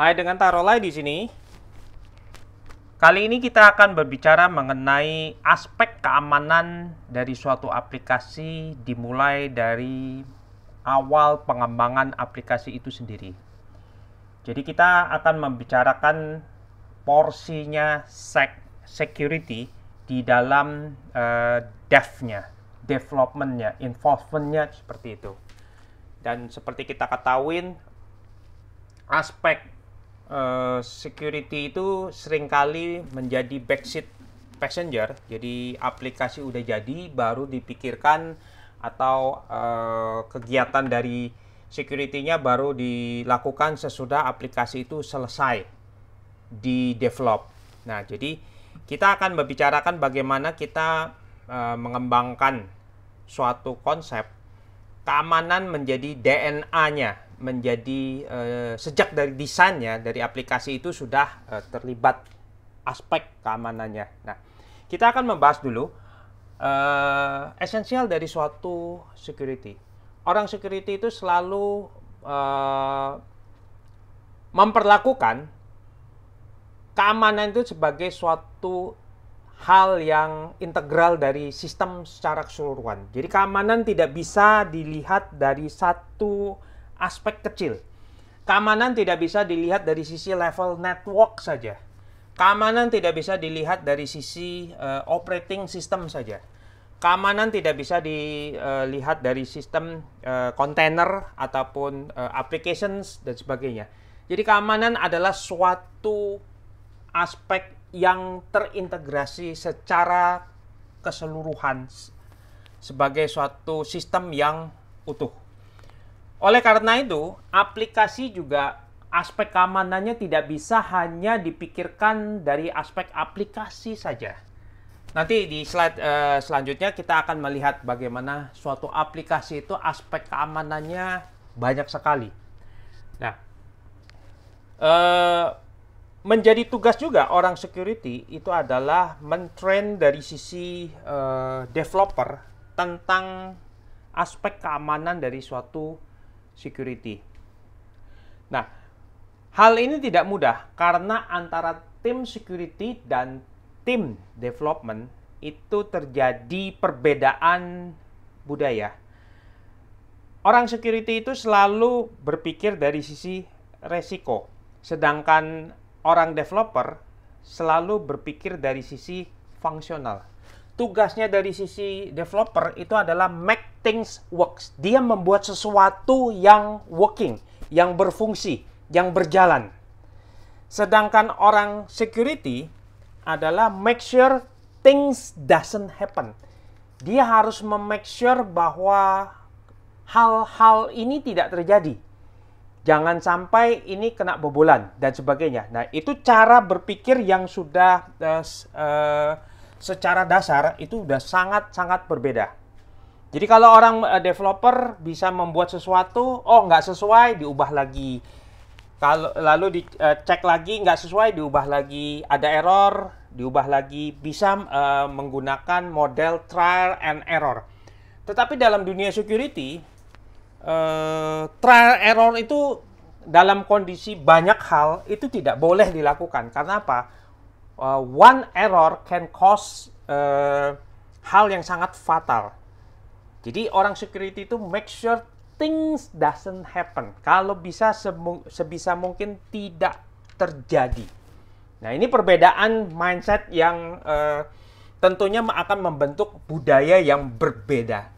Hai dengan Tarolai di sini. Kali ini kita akan berbicara mengenai aspek keamanan dari suatu aplikasi dimulai dari awal pengembangan aplikasi itu sendiri. Jadi kita akan membicarakan porsinya sec security di dalam uh, dev-nya, development-nya, enforcement-nya seperti itu. Dan seperti kita ketahui aspek Eh, security itu seringkali menjadi backseat passenger. Jadi aplikasi udah jadi baru dipikirkan atau uh, kegiatan dari security-nya baru dilakukan sesudah aplikasi itu selesai di develop. Nah, jadi kita akan membicarakan bagaimana kita uh, mengembangkan suatu konsep keamanan menjadi DNA-nya menjadi uh, sejak dari desainnya dari aplikasi itu sudah uh, terlibat aspek keamanannya. Nah, kita akan membahas dulu uh, esensial dari suatu security. Orang security itu selalu uh, memperlakukan keamanan itu sebagai suatu hal yang integral dari sistem secara keseluruhan. Jadi keamanan tidak bisa dilihat dari satu aspek kecil. Keamanan tidak bisa dilihat dari sisi level network saja. Keamanan tidak bisa dilihat dari sisi uh, operating system saja. Keamanan tidak bisa dilihat eh, dari sistem kontainer eh, uh, ataupun uh, applications dan sebagainya. Jadi keamanan adalah suatu aspek yang terintegrasi secara keseluruhan sebagai suatu sistem yang utuh. Oleh karena itu, aplikasi juga aspek keamanannya tidak bisa hanya dipikirkan dari aspek aplikasi saja. Nanti di slide uh, selanjutnya kita akan melihat bagaimana suatu aplikasi itu aspek keamanannya banyak sekali. Nah, uh, menjadi tugas juga orang security itu adalah mentrain dari sisi uh, developer tentang aspek keamanan dari suatu security. Nah, hal ini tidak mudah karena antara tim security dan tim development itu terjadi perbedaan budaya. Orang security itu selalu berpikir dari sisi resiko, sedangkan orang developer selalu berpikir dari sisi fungsional. Tugasnya dari sisi developer itu adalah make things works. Dia membuat sesuatu yang working, yang berfungsi, yang berjalan. Sedangkan orang security adalah make sure things doesn't happen. Dia harus memake sure bahwa hal-hal ini tidak terjadi. Jangan sampai ini kena bobolan dan sebagainya. Nah, itu cara berpikir yang sudah uh, secara dasar itu sudah sangat-sangat berbeda. Jadi kalau orang eh, developer bisa membuat sesuatu, oh nggak sesuai, diubah lagi. Kalau lalu dicek eh, lagi nggak sesuai, diubah lagi. Ada error, diubah lagi. Bisa uh, menggunakan model trial and error. Tetapi dalam dunia security, uh, trial error itu dalam kondisi banyak hal itu tidak boleh dilakukan. Karena apa? Uh, one error can cause uh, hal yang sangat fatal jadi orang security itu make sure things doesn't happen. Kalau bisa sebisa mungkin tidak terjadi. Nah ini perbedaan mindset yang uh, tentunya akan membentuk budaya yang berbeda.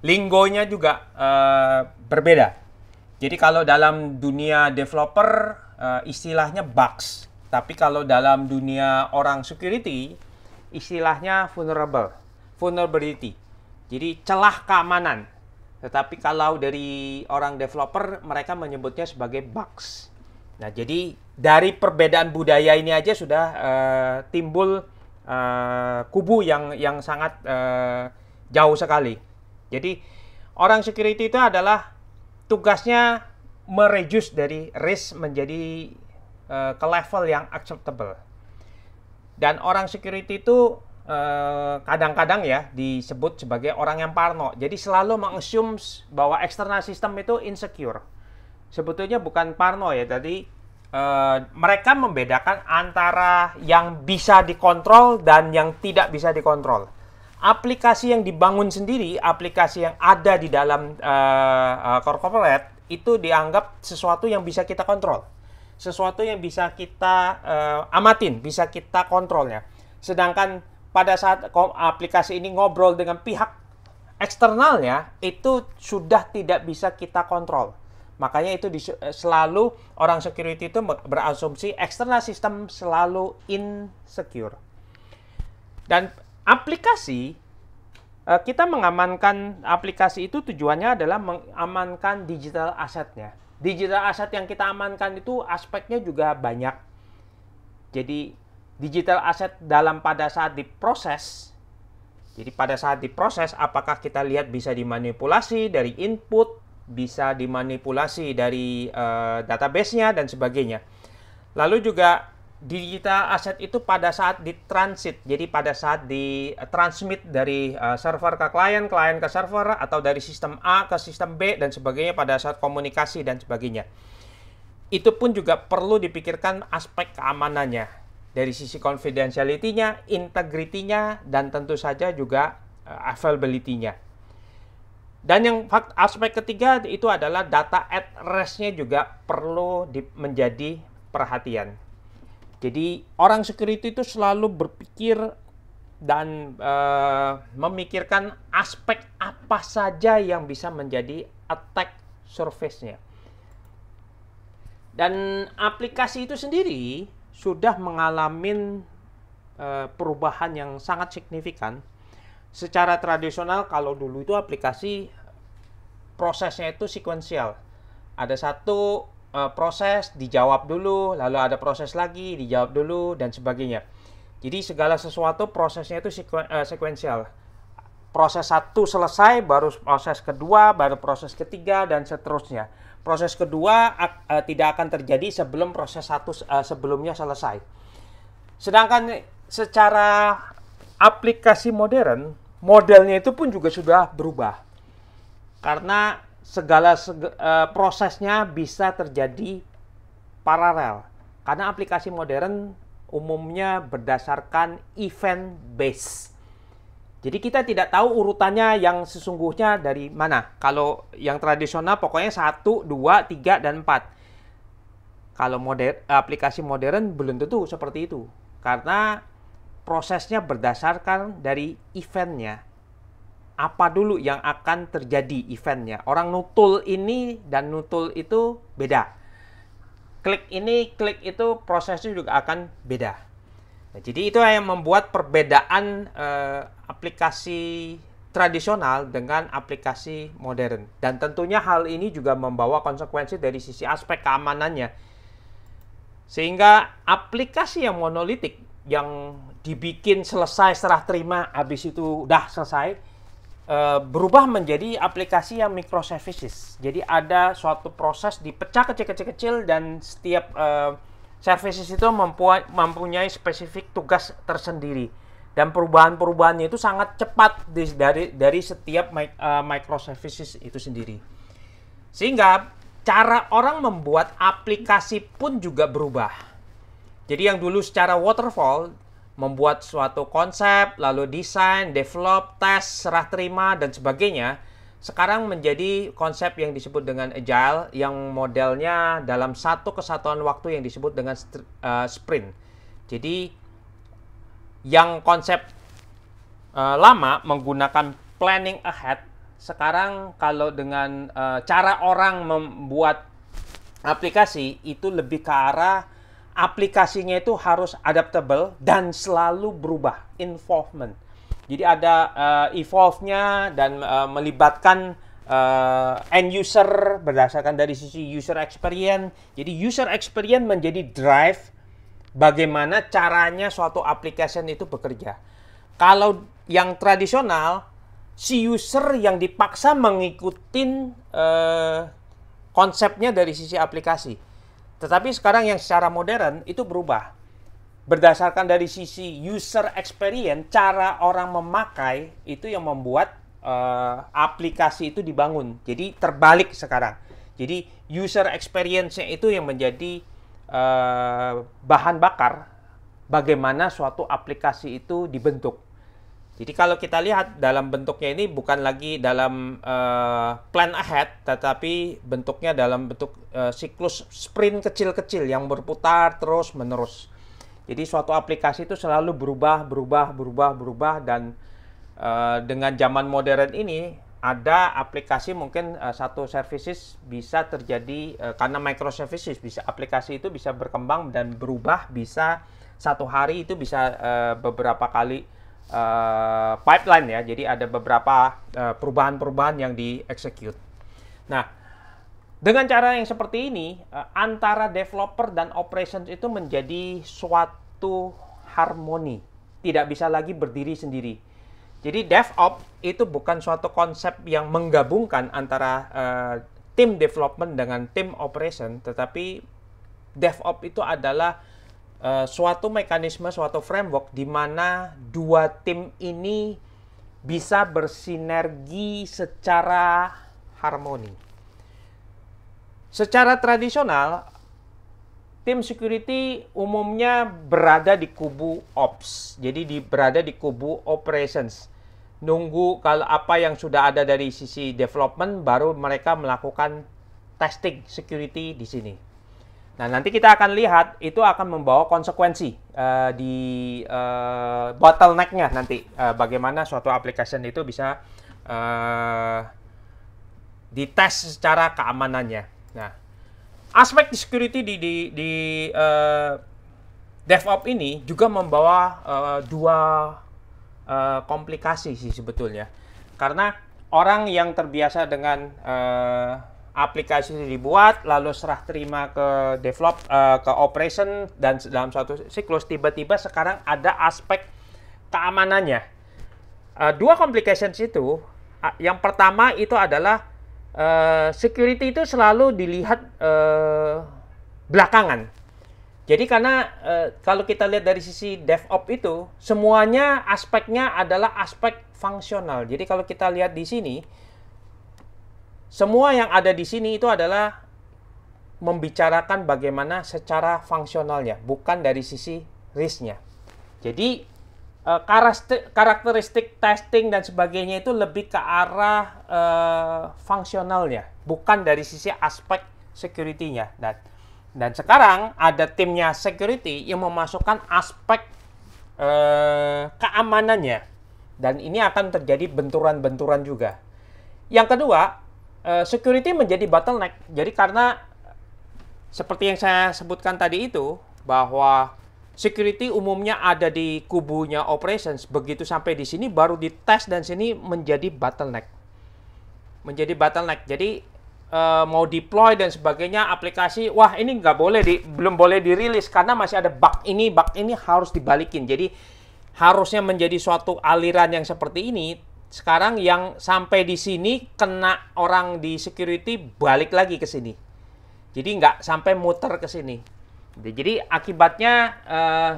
Linggonya juga uh, berbeda. Jadi kalau dalam dunia developer uh, istilahnya bugs, tapi kalau dalam dunia orang security istilahnya vulnerable, vulnerability. Jadi celah keamanan. Tetapi kalau dari orang developer mereka menyebutnya sebagai bugs. Nah, jadi dari perbedaan budaya ini aja sudah uh, timbul uh, kubu yang yang sangat uh, jauh sekali. Jadi orang security itu adalah tugasnya mereduce dari risk menjadi uh, ke level yang acceptable. Dan orang security itu Eh, kadang-kadang ya disebut sebagai orang yang parno. Jadi selalu mengasumsi bahwa eksternal sistem itu insecure. Sebetulnya bukan parno ya, tadi uh, mereka membedakan antara yang bisa dikontrol dan yang tidak bisa dikontrol aplikasi yang dibangun sendiri, aplikasi yang ada di dalam uh, uh, corporate itu dianggap sesuatu yang bisa kita kontrol, sesuatu yang bisa kita uh, amatin, bisa kita kontrolnya. Sedangkan pada saat aplikasi ini ngobrol dengan pihak eksternalnya itu sudah tidak bisa kita kontrol. Makanya itu di, eh, selalu orang security itu berasumsi eksternal sistem selalu insecure. Dan aplikasi eh, kita mengamankan aplikasi itu tujuannya adalah mengamankan digital asetnya. Digital aset yang kita amankan itu aspeknya juga banyak. Jadi digital asset dalam pada saat diproses. Jadi pada saat diproses apakah kita lihat bisa dimanipulasi dari input, bisa dimanipulasi dari uh, eh, database dan sebagainya. Lalu juga digital asset itu pada saat ditransit, jadi pada saat ditransmit dari uh, server ke klien, klien ke server atau dari sistem A ke sistem B dan sebagainya pada saat komunikasi dan sebagainya. Itu pun juga perlu dipikirkan aspek keamanannya dari sisi confidentiality-nya, integrity-nya, dan tentu saja juga uh, availability-nya. Dan yang fakt, aspek ketiga itu adalah data at rest-nya juga perlu menjadi perhatian. Jadi orang security itu selalu berpikir dan uh, memikirkan aspek apa saja yang bisa menjadi attack surface-nya. Dan aplikasi itu sendiri sudah mengalami uh, eh, perubahan yang sangat signifikan. Secara tradisional kalau dulu itu aplikasi prosesnya itu sekuensial. Ada satu uh, proses dijawab dulu, lalu ada proses lagi dijawab dulu dan sebagainya. Jadi segala sesuatu prosesnya itu sekuensial. Eh, proses satu selesai, baru proses kedua, baru proses ketiga dan seterusnya proses kedua uh, tidak akan terjadi sebelum proses satu uh, sebelumnya selesai. Sedangkan secara aplikasi modern, modelnya itu pun juga sudah berubah. Karena segala seg uh, eh, prosesnya bisa terjadi paralel. Karena aplikasi modern umumnya berdasarkan event based. Jadi kita tidak tahu urutannya yang sesungguhnya dari mana. Kalau yang tradisional pokoknya 1, 2, 3, dan 4. Kalau moder aplikasi modern belum tentu seperti itu. Karena prosesnya berdasarkan dari eventnya. Apa dulu yang akan terjadi eventnya. Orang nutul ini dan nutul itu beda. Klik ini, klik itu prosesnya juga akan beda. Nah, jadi itu yang membuat perbedaan uh, aplikasi tradisional dengan aplikasi modern. Dan tentunya hal ini juga membawa konsekuensi dari sisi aspek keamanannya. Sehingga aplikasi yang monolitik yang dibikin selesai serah terima habis itu udah selesai eh, berubah menjadi aplikasi yang microservices. Jadi ada suatu proses dipecah kecil-kecil-kecil dan setiap uh, services itu mempunyai spesifik tugas tersendiri dan perubahan-perubahannya itu sangat cepat di, dari dari setiap mic, uh, eh, microservices itu sendiri. Sehingga cara orang membuat aplikasi pun juga berubah. Jadi yang dulu secara waterfall membuat suatu konsep, lalu desain, develop, tes, serah terima dan sebagainya, sekarang menjadi konsep yang disebut dengan agile yang modelnya dalam satu kesatuan waktu yang disebut dengan eh, sprint. Jadi yang konsep uh, lama menggunakan planning ahead, sekarang kalau dengan uh, cara orang membuat aplikasi itu lebih ke arah aplikasinya itu harus adaptable dan selalu berubah, involvement. Jadi ada uh, evolve-nya dan uh, melibatkan uh, end user berdasarkan dari sisi user experience. Jadi user experience menjadi drive bagaimana caranya suatu aplikasi itu bekerja. Kalau yang tradisional si user yang dipaksa mengikuti uh, konsepnya dari sisi aplikasi. Tetapi sekarang yang secara modern itu berubah berdasarkan dari sisi user experience, cara orang memakai itu yang membuat uh, aplikasi itu dibangun. Jadi terbalik sekarang. Jadi user experience itu yang menjadi uh, bahan bakar bagaimana suatu aplikasi itu dibentuk. Jadi kalau kita lihat dalam bentuknya ini bukan lagi dalam uh, plan ahead, tetapi bentuknya dalam bentuk uh, siklus sprint kecil-kecil yang berputar terus menerus. Jadi suatu aplikasi itu selalu berubah, berubah, berubah, berubah dan uh, dengan zaman modern ini ada aplikasi mungkin uh, satu services bisa terjadi uh, karena microservices bisa aplikasi itu bisa berkembang dan berubah bisa satu hari itu bisa uh, beberapa kali uh, pipeline ya. Jadi ada beberapa perubahan-perubahan yang di execute. Nah, dengan cara yang seperti ini, eh, antara developer dan operations itu menjadi suatu harmoni. Tidak bisa lagi berdiri sendiri. Jadi DevOps itu bukan suatu konsep yang menggabungkan antara uh, tim development dengan tim operation, tetapi DevOps itu adalah uh, suatu mekanisme, suatu framework di mana dua tim ini bisa bersinergi secara harmoni. Secara tradisional, tim security umumnya berada di kubu ops. Jadi di, berada di kubu operations. Nunggu kalau apa yang sudah ada dari sisi development baru mereka melakukan testing security di sini. Nah, nanti kita akan lihat itu akan membawa konsekuensi uh, di uh, bottleneck-nya nanti uh, bagaimana suatu aplikasi itu bisa uh, dites secara keamanannya. Nah, aspek di security di di, di uh, DevOps ini juga membawa uh, dua uh, komplikasi sih sebetulnya. Karena orang yang terbiasa dengan uh, aplikasi dibuat lalu serah terima ke develop uh, ke operation dan dalam suatu siklus tiba-tiba sekarang ada aspek keamanannya. Uh, dua complications itu uh, yang pertama itu adalah uh, security itu selalu dilihat uh, belakangan. Jadi karena uh, kalau kita lihat dari sisi DevOps itu semuanya aspeknya adalah aspek fungsional. Jadi kalau kita lihat di sini semua yang ada di sini itu adalah membicarakan bagaimana secara fungsionalnya, bukan dari sisi risknya. Jadi Eh, karakteristik testing dan sebagainya itu lebih ke arah uh, fungsionalnya, bukan dari sisi aspek security-nya. Dan, dan sekarang ada timnya security yang memasukkan aspek uh, keamanannya, dan ini akan terjadi benturan-benturan juga. Yang kedua, uh, security menjadi bottleneck. Jadi karena seperti yang saya sebutkan tadi itu bahwa security umumnya ada di kubunya operations. Begitu sampai di sini baru dites dan sini menjadi bottleneck. Menjadi bottleneck. Jadi uh, mau deploy dan sebagainya aplikasi, wah ini nggak boleh di belum boleh dirilis karena masih ada bug ini, bug ini harus dibalikin. Jadi harusnya menjadi suatu aliran yang seperti ini. Sekarang yang sampai di sini kena orang di security balik lagi ke sini. Jadi nggak sampai muter ke sini. Gitu. Jadi akibatnya uh,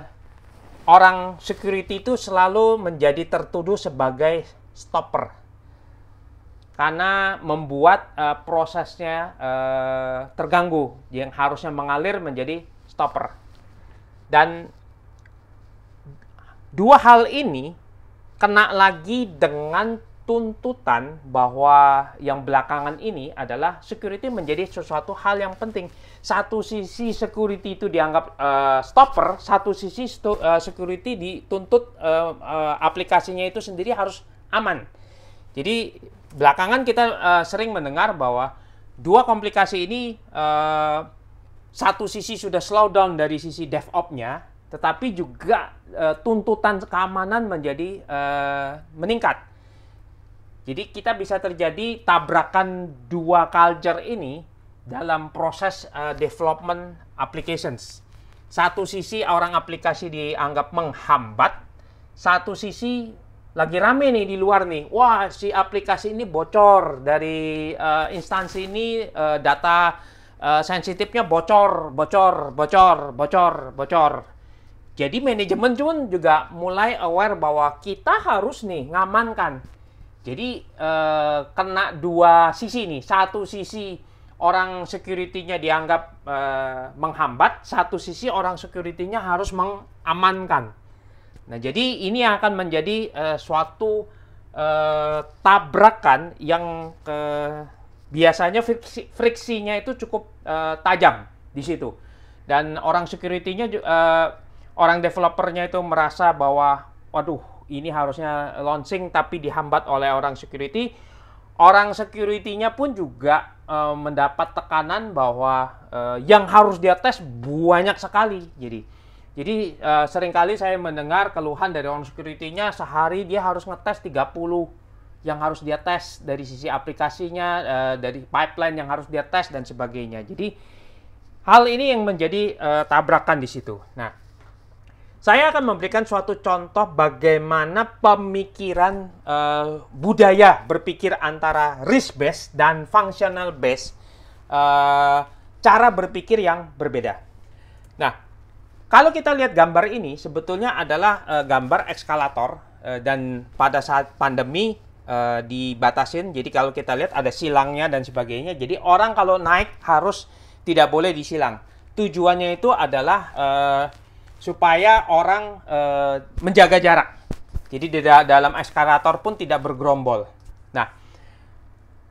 orang security itu selalu menjadi tertuduh sebagai stopper karena membuat uh, prosesnya uh, terganggu yang harusnya mengalir menjadi stopper dan dua hal ini kena lagi dengan tuntutan bahwa yang belakangan ini adalah security menjadi sesuatu hal yang penting satu sisi security itu dianggap uh, stopper, satu sisi stu, uh, eh, security dituntut uh, uh, aplikasinya itu sendiri harus aman. Jadi belakangan kita uh, sering mendengar bahwa dua komplikasi ini uh, satu sisi sudah slowdown dari sisi DevOps-nya, tetapi juga uh, tuntutan keamanan menjadi uh, meningkat. Jadi kita bisa terjadi tabrakan dua culture ini dalam proses uh, development applications. Satu sisi orang aplikasi dianggap menghambat, satu sisi lagi rame nih di luar nih. Wah, si aplikasi ini bocor dari uh, instansi ini uh, data uh, sensitifnya bocor, bocor, bocor, bocor, bocor. Jadi manajemen cuman juga mulai aware bahwa kita harus nih ngamankan. Jadi uh, kena dua sisi nih. Satu sisi orang security-nya dianggap e, menghambat, satu sisi orang security-nya harus mengamankan. Nah, jadi ini akan menjadi e, suatu e, tabrakan yang ke, biasanya friksi, friksinya itu cukup e, tajam di situ. Dan orang security-nya e, orang developernya itu merasa bahwa waduh, ini harusnya launching tapi dihambat oleh orang security. Orang security-nya pun juga Eh, mendapat tekanan bahwa uh, yang harus dia tes banyak sekali. Jadi jadi uh, seringkali saya mendengar keluhan dari orang security-nya sehari dia harus ngetes 30 yang harus dia tes dari sisi aplikasinya, uh, dari pipeline yang harus dia tes dan sebagainya. Jadi hal ini yang menjadi uh, tabrakan di situ. Nah, saya akan memberikan suatu contoh bagaimana pemikiran uh, budaya berpikir antara risk based dan functional based uh, cara berpikir yang berbeda. Nah, kalau kita lihat gambar ini sebetulnya adalah uh, gambar eskalator uh, dan pada saat pandemi uh, dibatasin. Jadi kalau kita lihat ada silangnya dan sebagainya. Jadi orang kalau naik harus tidak boleh disilang. Tujuannya itu adalah uh, supaya orang e, menjaga jarak. Jadi di dalam eskalator pun tidak bergerombol. Nah,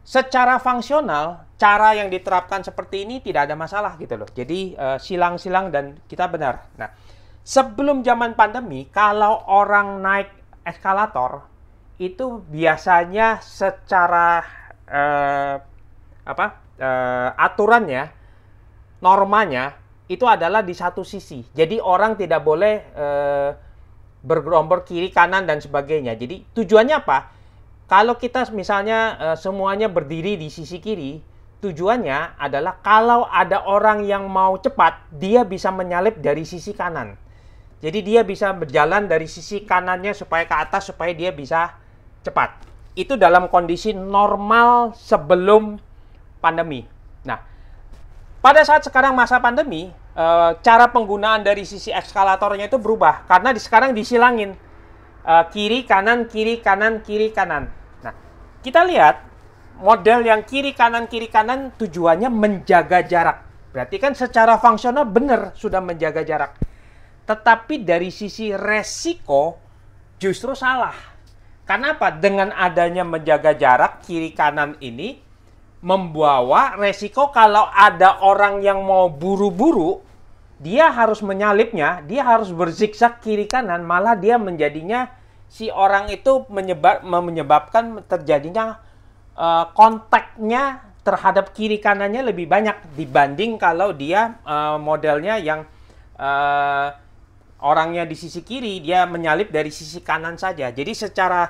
secara fungsional cara yang diterapkan seperti ini tidak ada masalah gitu loh. Jadi eh, silang-silang e, dan kita benar. Nah, sebelum zaman pandemi kalau orang naik eskalator itu biasanya secara e, apa? aturannya, normanya itu adalah di satu sisi. Jadi orang tidak boleh e, bergerombol kiri kanan dan sebagainya. Jadi tujuannya apa? Kalau kita misalnya e, semuanya berdiri di sisi kiri, tujuannya adalah kalau ada orang yang mau cepat, dia bisa menyalip dari sisi kanan. Jadi dia bisa berjalan dari sisi kanannya supaya ke atas supaya dia bisa cepat. Itu dalam kondisi normal sebelum pandemi. Nah, pada saat sekarang masa pandemi, eh, cara penggunaan dari sisi eskalatornya itu berubah karena di sekarang disilangin eh, kiri kanan kiri kanan kiri kanan. Nah, kita lihat model yang kiri kanan kiri kanan tujuannya menjaga jarak. Berarti kan secara fungsional benar sudah menjaga jarak. Tetapi dari sisi resiko justru salah. Kenapa? Dengan adanya menjaga jarak kiri kanan ini membawa resiko kalau ada orang yang mau buru-buru, dia harus menyalipnya, dia harus berzigzag kiri kanan, malah dia menjadinya si orang itu menyebab menyebabkan terjadinya uh, kontaknya terhadap kiri kanannya lebih banyak dibanding kalau dia uh, modelnya yang uh, orangnya di sisi kiri dia menyalip dari sisi kanan saja. Jadi secara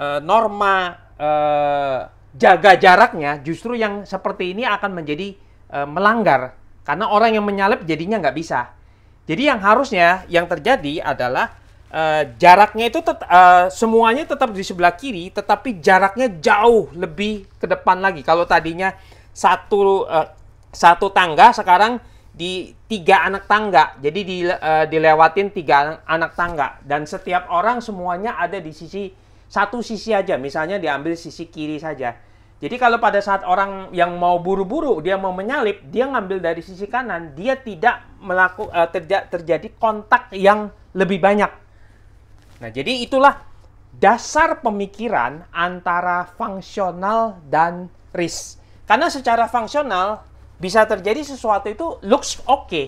uh, norma uh, jaga jaraknya justru yang seperti ini akan menjadi e, melanggar karena orang yang menyalip jadinya nggak bisa. Jadi yang harusnya yang terjadi adalah e, jaraknya itu tet, e, semuanya tetap di sebelah kiri, tetapi jaraknya jauh lebih ke depan lagi. Kalau tadinya satu e, satu tangga sekarang di tiga anak tangga, jadi di, e, dilewatin tiga anak, anak tangga dan setiap orang semuanya ada di sisi satu sisi aja, misalnya diambil sisi kiri saja. Jadi kalau pada saat orang yang mau buru-buru, dia mau menyalip, dia ngambil dari sisi kanan, dia tidak melaku, eh, terja, terjadi kontak yang lebih banyak. Nah, jadi itulah dasar pemikiran antara fungsional dan risk. Karena secara fungsional bisa terjadi sesuatu itu looks oke okay,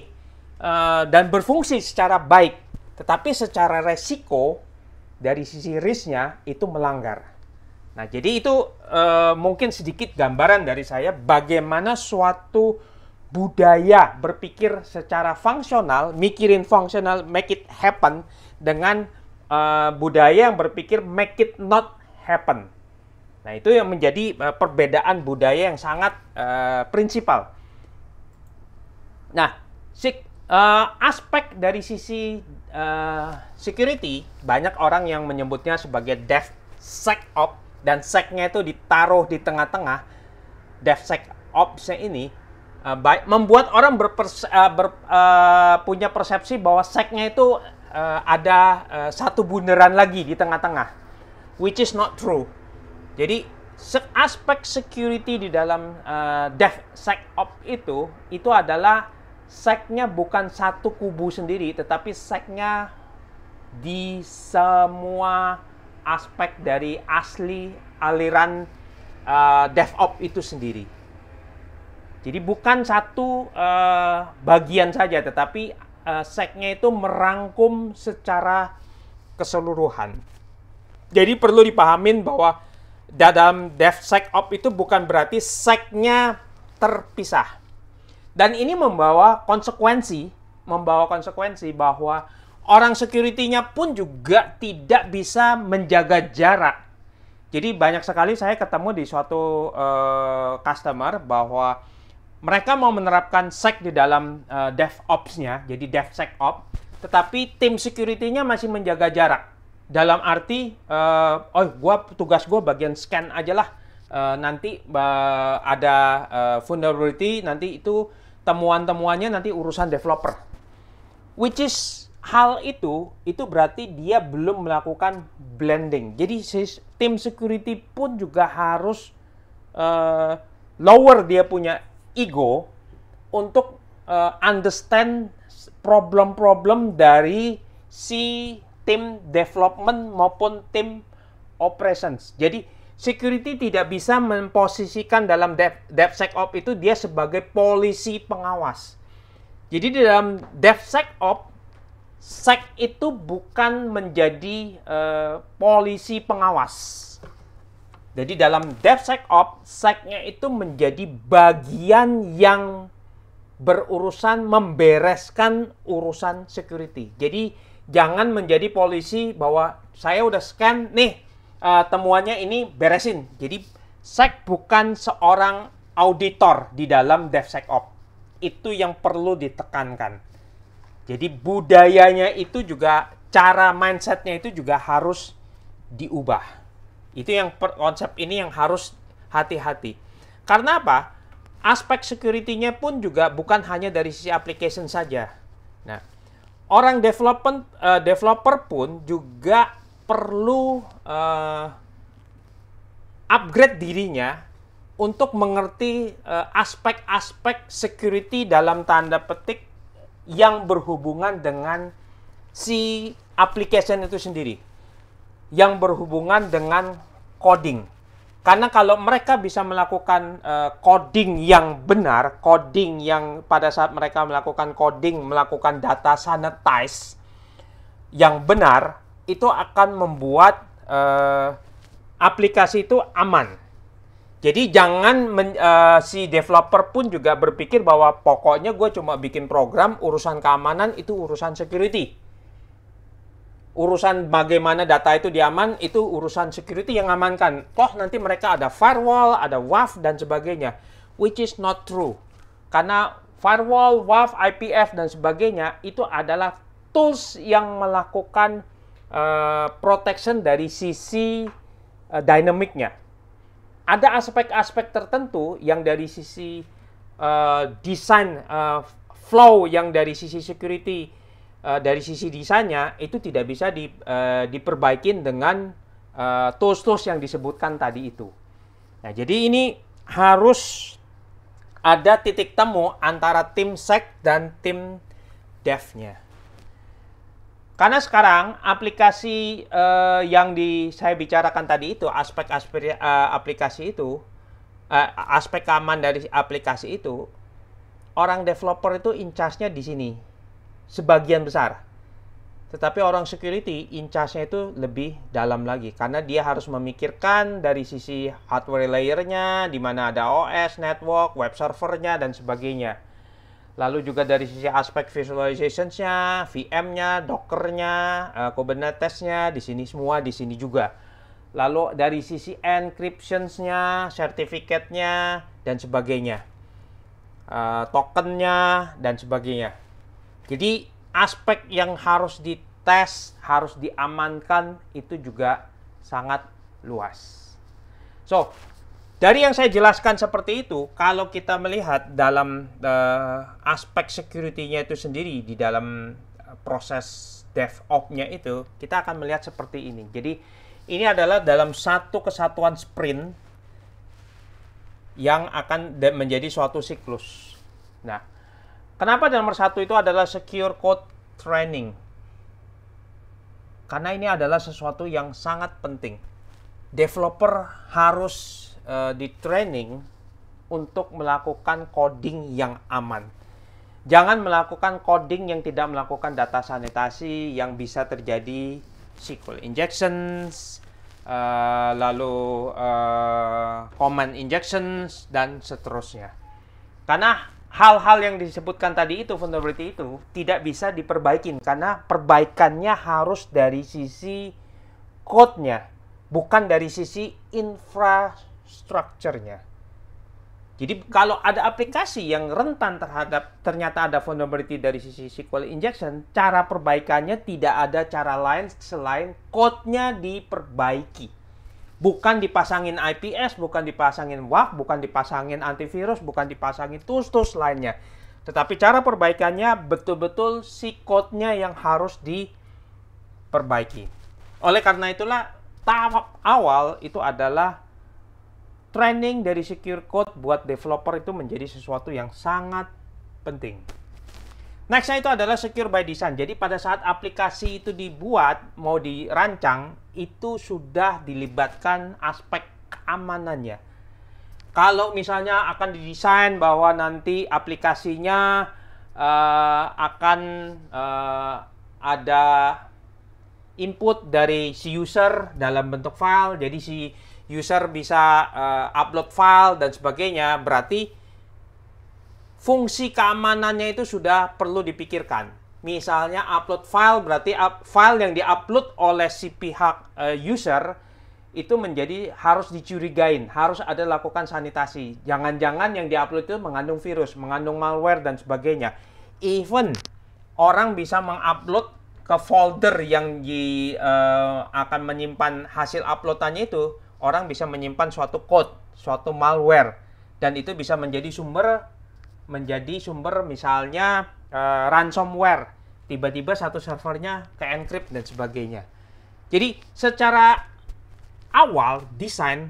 uh, dan berfungsi secara baik, tetapi secara resiko dari sisi risknya itu melanggar. Nah, jadi itu e, mungkin sedikit gambaran dari saya bagaimana suatu budaya berpikir secara fungsional, mikirin fungsional, make it happen dengan e, budaya yang berpikir make it not happen. Nah, itu yang menjadi e, perbedaan budaya yang sangat e, prinsipal. Nah, sik, e, aspek dari sisi Eh, security banyak orang yang menyebutnya sebagai sec op dan secnya itu ditaruh di tengah-tengah devsecops sec ini uh, baik, membuat orang berpers, uh, ber, uh, punya persepsi bahwa secnya itu uh, ada uh, satu bundaran lagi di tengah-tengah which is not true. Jadi se aspek security di dalam uh, DevSecOps itu itu adalah seknya bukan satu kubu sendiri, tetapi seknya di semua aspek dari asli aliran uh, DevOps itu sendiri. Jadi bukan satu uh, bagian saja, tetapi uh, seknya itu merangkum secara keseluruhan. Jadi perlu dipahamin bahwa dalam DevSecOps itu bukan berarti seknya terpisah. Dan ini membawa konsekuensi, membawa konsekuensi bahwa orang security-nya pun juga tidak bisa menjaga jarak. Jadi banyak sekali saya ketemu di suatu uh, customer bahwa mereka mau menerapkan sec di dalam uh, eh, DevOps-nya, jadi DevSecOps, tetapi tim security-nya masih menjaga jarak. Dalam arti, uh, oh gua tugas gua bagian scan aja lah, uh, nanti uh, ada uh, vulnerability, nanti itu temuan-temuannya nanti urusan developer. Which is hal itu itu berarti dia belum melakukan blending. Jadi tim security pun juga harus uh, lower dia punya ego untuk uh, understand problem-problem dari si tim development maupun tim operations. Jadi security tidak bisa memposisikan dalam dev, DevSecOps itu dia sebagai polisi pengawas. Jadi di dalam DevSecOps, SEC itu bukan menjadi uh, polisi pengawas. Jadi dalam DevSecOps, SEC-nya itu menjadi bagian yang berurusan membereskan urusan security. Jadi jangan menjadi polisi bahwa saya udah scan nih uh, temuannya ini beresin. Jadi SEC bukan seorang auditor di dalam DevSecOps. Itu yang perlu ditekankan. Jadi budayanya itu juga cara mindsetnya itu juga harus diubah. Itu yang per, konsep ini yang harus hati-hati. Karena apa? Aspek security-nya pun juga bukan hanya dari sisi application saja. Nah, orang development uh, developer pun juga perlu uh, upgrade dirinya untuk mengerti eh, aspek-aspek uh, security dalam tanda petik yang berhubungan dengan si application itu sendiri yang berhubungan dengan coding. Karena kalau mereka bisa melakukan uh, coding yang benar, coding yang pada saat mereka melakukan coding, melakukan data sanitize yang benar, itu akan membuat uh, aplikasi itu aman. Jadi jangan men, uh, si developer pun juga berpikir bahwa pokoknya gue cuma bikin program urusan keamanan itu urusan security. Urusan bagaimana data itu diaman itu urusan security yang amankan. Toh nanti mereka ada firewall, ada WAF dan sebagainya, which is not true. Karena firewall, WAF, IPF dan sebagainya itu adalah tools yang melakukan uh, protection dari sisi uh, dynamicnya. Ada aspek-aspek tertentu yang dari sisi uh, desain uh, flow yang dari sisi security uh, dari sisi desainnya itu tidak bisa di, uh, diperbaikin dengan uh, tools-tools yang disebutkan tadi itu. Nah, jadi ini harus ada titik temu antara tim sec dan tim dev-nya. Karena sekarang aplikasi uh, yang di saya bicarakan tadi itu aspek aspek uh, aplikasi itu uh, aspek keamanan dari aplikasi itu orang developer itu incasnya di sini sebagian besar. Tetapi orang security incasnya itu lebih dalam lagi karena dia harus memikirkan dari sisi hardware layernya, di mana ada OS, network, web servernya dan sebagainya. Lalu juga dari sisi aspek visualizationsnya, VM-nya, Docker-nya, uh, Kubernetes-nya, di sini semua di sini juga. Lalu dari sisi encryptions-nya, sertifikatnya, dan sebagainya. Uh, tokennya, dan sebagainya. Jadi aspek yang harus dites, harus diamankan itu juga sangat luas. So, dari yang saya jelaskan seperti itu, kalau kita melihat dalam uh, aspek security-nya itu sendiri di dalam eh, proses DevOps-nya itu, kita akan melihat seperti ini. Jadi ini adalah dalam satu kesatuan sprint yang akan menjadi suatu siklus. Nah, kenapa nomor satu itu adalah secure code training? Karena ini adalah sesuatu yang sangat penting. Developer harus Eh, di training untuk melakukan coding yang aman. Jangan melakukan coding yang tidak melakukan data sanitasi yang bisa terjadi SQL injections, uh, lalu uh, eh, command injections dan seterusnya. Karena hal-hal yang disebutkan tadi itu vulnerability itu tidak bisa diperbaikin karena perbaikannya harus dari sisi code-nya, bukan dari sisi infrastruktur strukturnya. Jadi kalau ada aplikasi yang rentan terhadap ternyata ada vulnerability dari sisi SQL injection, cara perbaikannya tidak ada cara lain selain code-nya diperbaiki. Bukan dipasangin IPS, bukan dipasangin WAF, bukan dipasangin antivirus, bukan dipasangin tools-tools lainnya. Tetapi cara perbaikannya betul-betul si code-nya yang harus diperbaiki. Oleh karena itulah tahap awal itu adalah training dari secure code buat developer itu menjadi sesuatu yang sangat penting. Nextnya itu adalah secure by design. Jadi pada saat aplikasi itu dibuat, mau dirancang, itu sudah dilibatkan aspek keamanannya. Kalau misalnya akan didesain bahwa nanti aplikasinya uh, akan uh, ada input dari si user dalam bentuk file, jadi si user bisa uh, upload file dan sebagainya, berarti fungsi keamanannya itu sudah perlu dipikirkan. Misalnya upload file berarti up, file yang diupload oleh si pihak uh, user itu menjadi harus dicurigain, harus ada lakukan sanitasi. Jangan-jangan yang diupload itu mengandung virus, mengandung malware dan sebagainya. Even orang bisa mengupload ke folder yang di, uh, akan menyimpan hasil uploadannya itu orang bisa menyimpan suatu code, suatu malware dan itu bisa menjadi sumber menjadi sumber misalnya uh, ransomware. Tiba-tiba satu servernya ke dan sebagainya. Jadi secara awal desain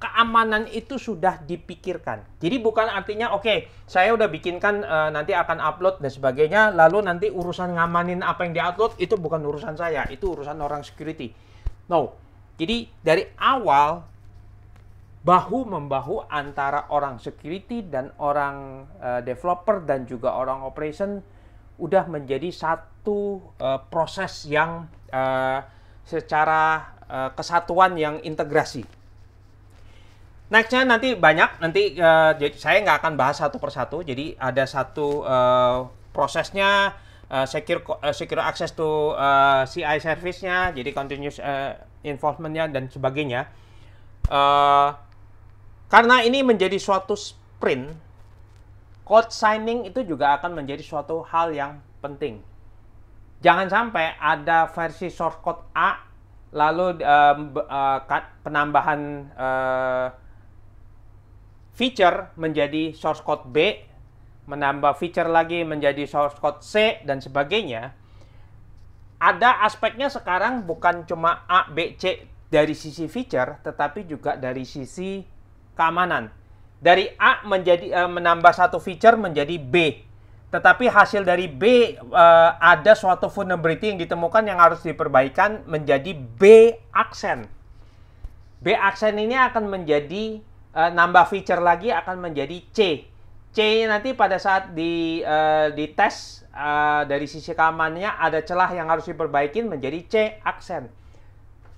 keamanan itu sudah dipikirkan. Jadi bukan artinya oke, okay, saya udah bikinkan uh, nanti akan upload dan sebagainya, lalu nanti urusan ngamanin apa yang diupload itu bukan urusan saya, itu urusan orang security. No, jadi dari awal bahu membahu antara orang security dan orang uh, developer dan juga orang operation udah menjadi satu uh, proses yang uh, secara uh, kesatuan yang integrasi. Nextnya nanti banyak, nanti uh, saya nggak akan bahas satu persatu. Jadi ada satu uh, prosesnya, uh, secure uh, secure access to uh, eh, CI service-nya, jadi continuous uh, involvement-nya dan sebagainya. Uh, karena ini menjadi suatu sprint, code signing itu juga akan menjadi suatu hal yang penting. Jangan sampai ada versi source code A lalu uh, uh, penambahan uh, feature menjadi source code B menambah feature lagi menjadi source code C dan sebagainya, ada aspeknya sekarang bukan cuma A, B, C dari sisi feature, tetapi juga dari sisi keamanan. Dari A menjadi uh, menambah satu feature menjadi B. Tetapi hasil dari B uh, ada suatu vulnerability yang ditemukan yang harus diperbaikan menjadi B aksen. B aksen ini akan menjadi uh, nambah feature lagi akan menjadi C. C nanti pada saat di uh, eh, di tes uh, eh, dari sisi keamanannya ada celah yang harus diperbaikin menjadi C aksen.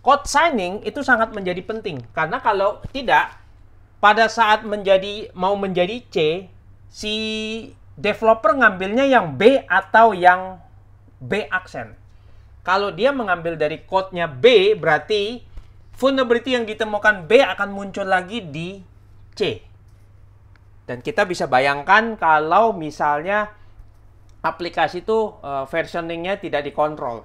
Code signing itu sangat menjadi penting karena kalau tidak pada saat menjadi mau menjadi C si developer ngambilnya yang B atau yang B aksen. Kalau dia mengambil dari code-nya B berarti vulnerability yang ditemukan B akan muncul lagi di C. Dan kita bisa bayangkan kalau misalnya aplikasi itu uh, versioningnya tidak dikontrol.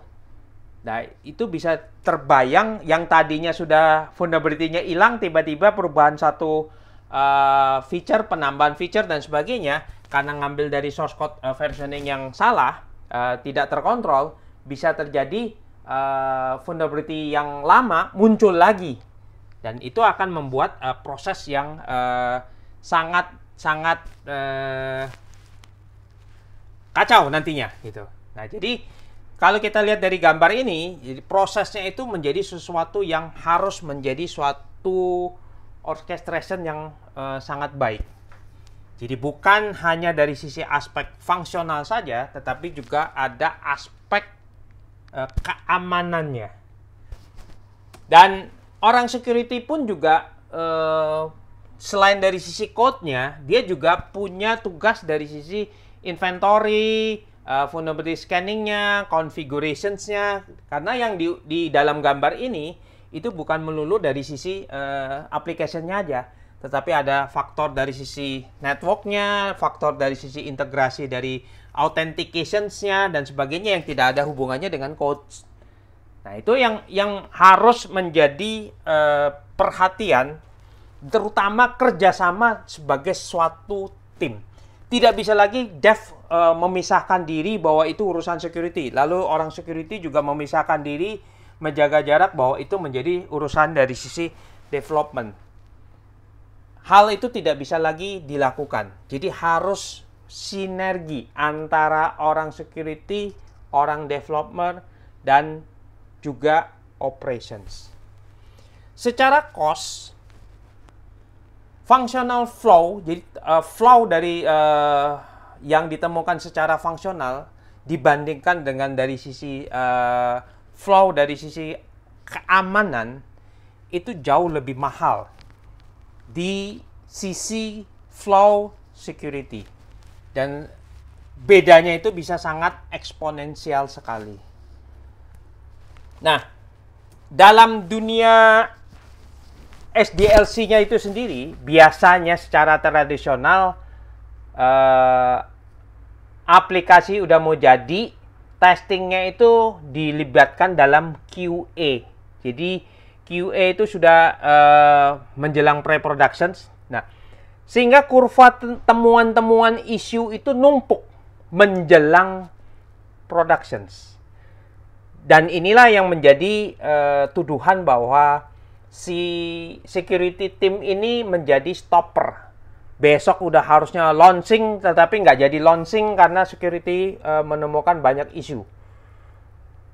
Nah, itu bisa terbayang yang tadinya sudah vulnerability-nya hilang, tiba-tiba perubahan satu uh, feature, penambahan feature, dan sebagainya, karena ngambil dari source code uh, versioning yang salah, uh, tidak terkontrol, bisa terjadi uh, vulnerability yang lama muncul lagi. Dan itu akan membuat uh, proses yang uh, sangat sangat eh, kacau nantinya gitu. Nah, jadi kalau kita lihat dari gambar ini, jadi prosesnya itu menjadi sesuatu yang harus menjadi suatu orchestration yang eh, sangat baik. Jadi bukan hanya dari sisi aspek fungsional saja, tetapi juga ada aspek eh, keamanannya. Dan orang security pun juga eh, selain dari sisi code-nya, dia juga punya tugas dari sisi inventory, uh, vulnerability scanning-nya, configurations-nya. Karena yang di, di dalam gambar ini itu bukan melulu dari sisi uh, application-nya aja, tetapi ada faktor dari sisi network-nya, faktor dari sisi integrasi dari authentication nya dan sebagainya yang tidak ada hubungannya dengan code. Nah, itu yang yang harus menjadi uh, perhatian terutama kerjasama sebagai suatu tim. Tidak bisa lagi dev uh, memisahkan diri bahwa itu urusan security. Lalu orang security juga memisahkan diri menjaga jarak bahwa itu menjadi urusan dari sisi development. Hal itu tidak bisa lagi dilakukan. Jadi harus sinergi antara orang security, orang developer, dan juga operations. Secara cost, Functional flow, jadi uh, flow dari uh, yang ditemukan secara fungsional dibandingkan dengan dari sisi uh, flow dari sisi keamanan itu jauh lebih mahal di sisi flow security dan bedanya itu bisa sangat eksponensial sekali. Nah, dalam dunia SDLC-nya itu sendiri biasanya secara tradisional eh, aplikasi udah mau jadi testingnya itu dilibatkan dalam QA. Jadi QA itu sudah uh, menjelang pre-production. Nah, sehingga kurva temuan-temuan isu itu numpuk menjelang productions. Dan inilah yang menjadi uh, tuduhan bahwa si security team ini menjadi stopper. Besok udah harusnya launching, tetapi nggak jadi launching karena security uh, menemukan banyak isu.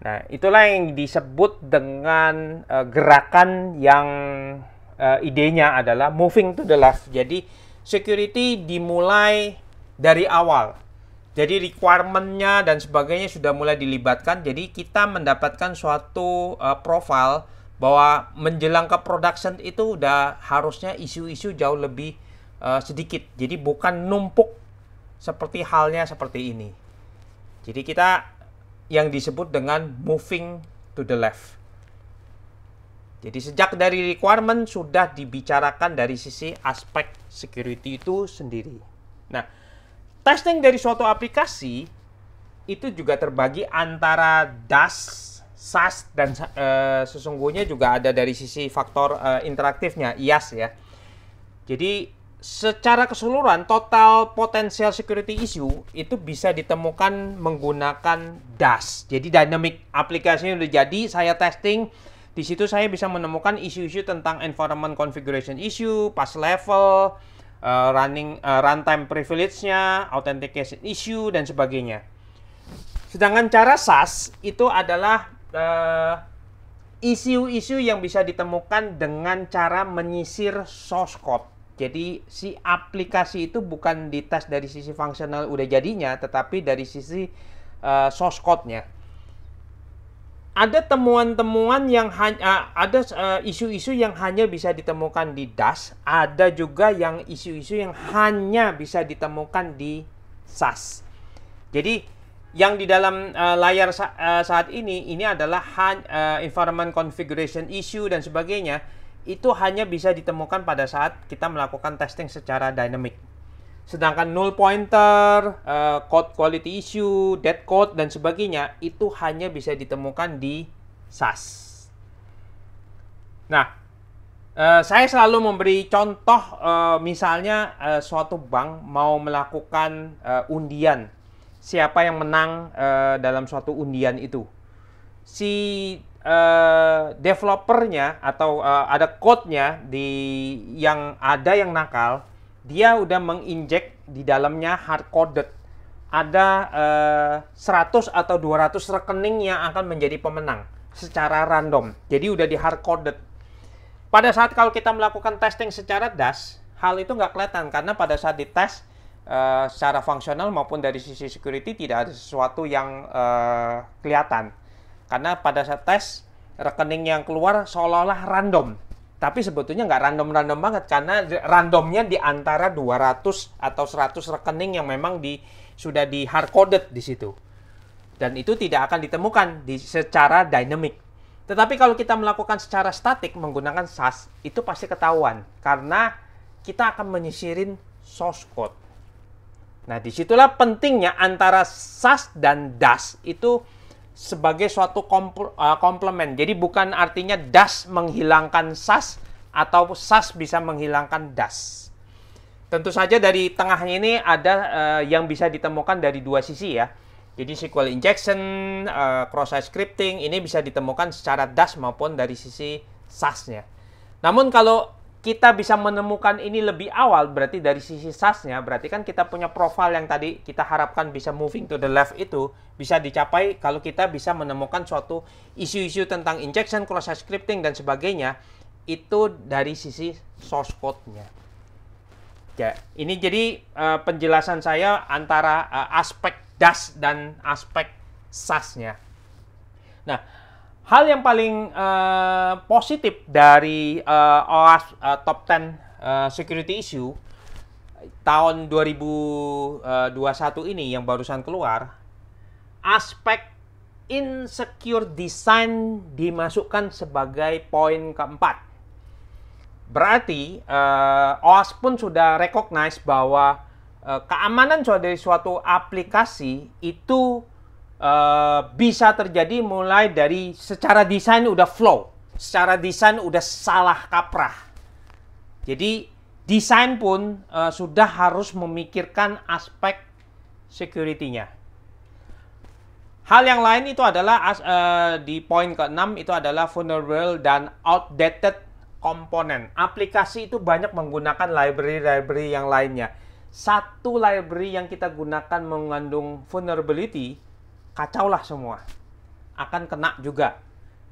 Nah, itulah yang disebut dengan uh, gerakan yang uh, idenya adalah moving to the left. Jadi, security dimulai dari awal. Jadi requirement-nya dan sebagainya sudah mulai dilibatkan. Jadi kita mendapatkan suatu uh, profile bahwa menjelang ke production itu udah harusnya isu-isu jauh lebih uh, sedikit. Jadi bukan numpuk seperti halnya seperti ini. Jadi kita yang disebut dengan moving to the left. Jadi sejak dari requirement sudah dibicarakan dari sisi aspek security itu sendiri. Nah, testing dari suatu aplikasi itu juga terbagi antara DAS SAS dan uh, sesungguhnya juga ada dari sisi faktor uh, interaktifnya IAS ya. Jadi secara keseluruhan total potensial security issue itu bisa ditemukan menggunakan DAS. Jadi dynamic aplikasinya udah jadi, saya testing di situ saya bisa menemukan isu-isu tentang environment configuration issue, pass level, uh, running uh, runtime privilege-nya, authentication issue dan sebagainya. Sedangkan cara SAS itu adalah Eh, isu-isu yang bisa ditemukan dengan cara menyisir source code. Jadi si aplikasi itu bukan dites dari sisi fungsional udah jadinya, tetapi dari sisi uh, eh, source code-nya. Ada temuan-temuan yang hanya uh, eh, ada isu-isu uh, yang hanya bisa ditemukan di DAS, ada juga yang isu-isu yang hanya bisa ditemukan di SAS. Jadi yang di dalam uh, layar sa uh, saat ini ini adalah uh, environment configuration issue dan sebagainya itu hanya bisa ditemukan pada saat kita melakukan testing secara dynamic. Sedangkan null pointer, uh, code quality issue, dead code dan sebagainya itu hanya bisa ditemukan di SAS. Nah, Uh, saya selalu memberi contoh, uh, misalnya uh, suatu bank mau melakukan uh, undian siapa yang menang uh, dalam suatu undian itu. Si uh, developernya atau uh, ada code-nya di yang ada yang nakal, dia udah menginjek di dalamnya hard coded ada uh, 100 atau 200 rekening yang akan menjadi pemenang secara random. Jadi udah di hard coded. Pada saat kalau kita melakukan testing secara das, hal itu nggak kelihatan karena pada saat di dites uh, secara fungsional maupun dari sisi security tidak ada sesuatu yang uh, kelihatan. Karena pada saat tes rekening yang keluar seolah-olah random. Tapi sebetulnya nggak random-random banget karena randomnya di antara 200 atau 100 rekening yang memang di sudah di hardcoded di situ. Dan itu tidak akan ditemukan di secara dynamic. Tetapi kalau kita melakukan secara statik menggunakan SAS, itu pasti ketahuan karena kita akan menyisirin source code. Nah, disitulah pentingnya antara SAS dan DAS itu sebagai suatu eh, komplement. Jadi bukan artinya DAS menghilangkan SAS atau SAS bisa menghilangkan DAS. Tentu saja dari tengahnya ini ada uh, yang bisa ditemukan dari dua sisi ya. Jadi SQL injection, uh, eh, cross-site scripting ini bisa ditemukan secara DAS maupun dari sisi SAS-nya. Namun kalau kita bisa menemukan ini lebih awal berarti dari sisi SaaS-nya berarti kan kita punya profil yang tadi kita harapkan bisa moving to the left itu bisa dicapai kalau kita bisa menemukan suatu isu-isu tentang injection cross site scripting dan sebagainya itu dari sisi source code-nya. Ya, ini jadi uh, penjelasan saya antara uh, aspek das dan aspek sasnya. Nah, Hal yang paling uh, positif dari uh, eh, OAS uh, eh, Top 10 uh, Security Issue tahun 2021 ini yang barusan keluar, aspek insecure design dimasukkan sebagai poin keempat. Berarti uh, OAS pun sudah recognize bahwa uh, keamanan dari suatu aplikasi itu uh, bisa terjadi mulai dari secara desain udah flow, secara desain udah salah kaprah. Jadi desain pun uh, sudah harus memikirkan aspek security-nya. Hal yang lain itu adalah uh, di poin ke-6 itu adalah vulnerable dan outdated komponen. Aplikasi itu banyak menggunakan library-library yang lainnya. Satu library yang kita gunakan mengandung vulnerability kacau lah semua. Akan kena juga.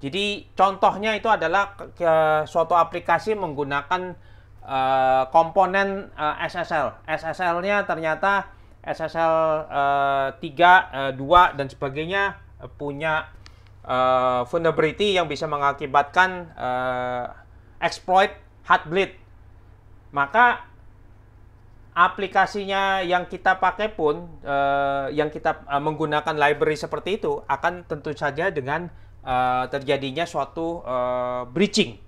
Jadi contohnya itu adalah ke, suatu aplikasi menggunakan uh, komponen uh, eh, SSL. SSL-nya ternyata SSL uh, 3, uh, 2 dan sebagainya uh, punya uh, vulnerability yang bisa mengakibatkan uh, exploit hard Maka aplikasinya yang kita pakai pun uh, yang kita uh, menggunakan library seperti itu akan tentu saja dengan uh, terjadinya suatu uh, breaching.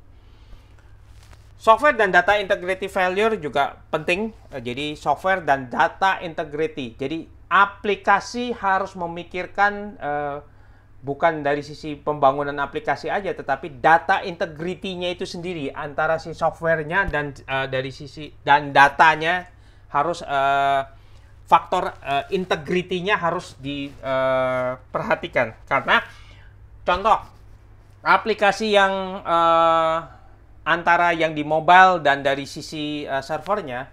Software dan data integrity failure juga penting. jadi software dan data integrity. Jadi aplikasi harus memikirkan uh, bukan dari sisi pembangunan aplikasi aja tetapi data integritinya itu sendiri antara si softwarenya dan uh, dari sisi dan datanya harus uh, faktor uh, integritinya harus diperhatikan eh, uh, karena contoh aplikasi yang uh, antara yang di mobile dan dari sisi uh, servernya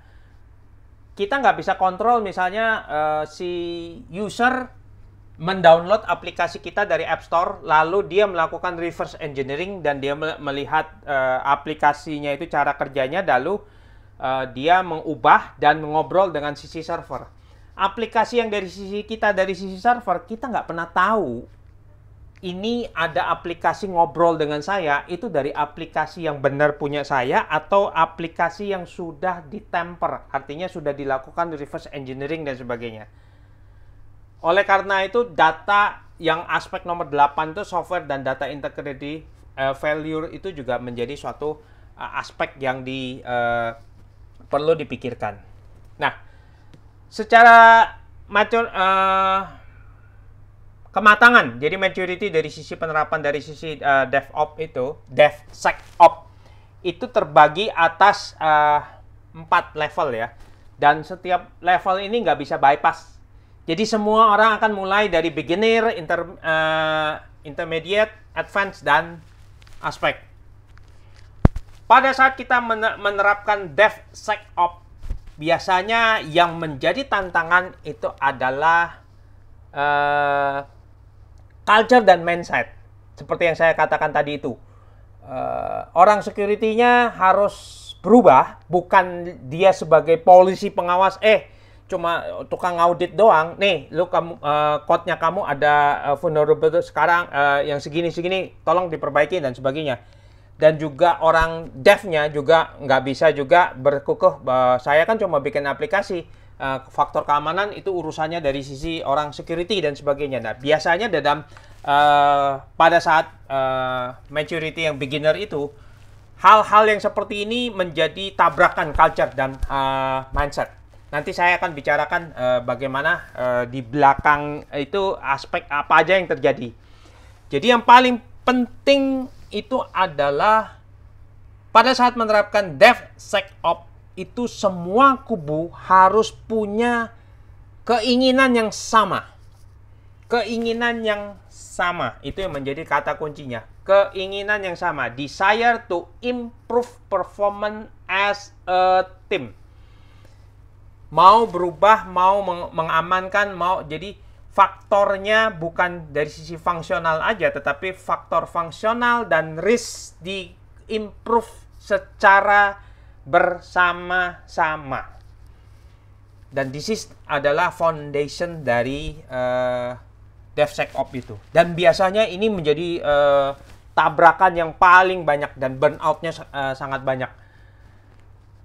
kita nggak bisa kontrol misalnya uh, si user mendownload aplikasi kita dari App Store lalu dia melakukan reverse engineering dan dia melihat uh, aplikasinya itu cara kerjanya lalu Eh, dia mengubah dan mengobrol dengan sisi server. Aplikasi yang dari sisi kita, dari sisi server, kita nggak pernah tahu ini ada aplikasi ngobrol dengan saya, itu dari aplikasi yang benar punya saya atau aplikasi yang sudah ditemper, artinya sudah dilakukan reverse engineering dan sebagainya. Oleh karena itu, data yang aspek nomor 8 itu software dan data integrity uh, failure itu juga menjadi suatu uh, aspek yang di uh, perlu dipikirkan. Nah, secara matur, uh, kematangan, jadi maturity dari sisi penerapan dari sisi uh, eh, DevOps itu, DevSecOps itu terbagi atas eh, empat 4 level ya, dan setiap level ini nggak bisa bypass. Jadi semua orang akan mulai dari beginner, inter, uh, intermediate, advanced, dan aspek. Pada saat kita menerapkan DevSecOps, biasanya yang menjadi tantangan itu adalah uh, culture dan mindset. Seperti yang saya katakan tadi itu. Uh, orang security-nya harus berubah, bukan dia sebagai polisi pengawas, eh cuma tukang audit doang. Nih, lu kamu uh, code-nya kamu ada uh, vulnerable sekarang uh, yang segini-segini, tolong diperbaiki dan sebagainya dan juga orang devnya juga nggak bisa juga berkukuh saya kan cuma bikin aplikasi eh, faktor keamanan itu urusannya dari sisi orang security dan sebagainya nah biasanya dalam uh, pada saat uh, maturity yang beginner itu hal-hal yang seperti ini menjadi tabrakan culture dan uh, mindset nanti saya akan bicarakan uh, bagaimana uh, di belakang itu aspek apa aja yang terjadi jadi yang paling penting itu adalah pada saat menerapkan Op itu semua kubu harus punya keinginan yang sama. Keinginan yang sama itu yang menjadi kata kuncinya. Keinginan yang sama, desire to improve performance as a team. Mau berubah, mau mengamankan, mau jadi faktornya bukan dari sisi fungsional aja, tetapi faktor fungsional dan risk di improve secara bersama-sama. Dan this is adalah foundation dari uh, DevSecOps itu. Dan biasanya ini menjadi uh, tabrakan yang paling banyak dan burnoutnya uh, sangat banyak.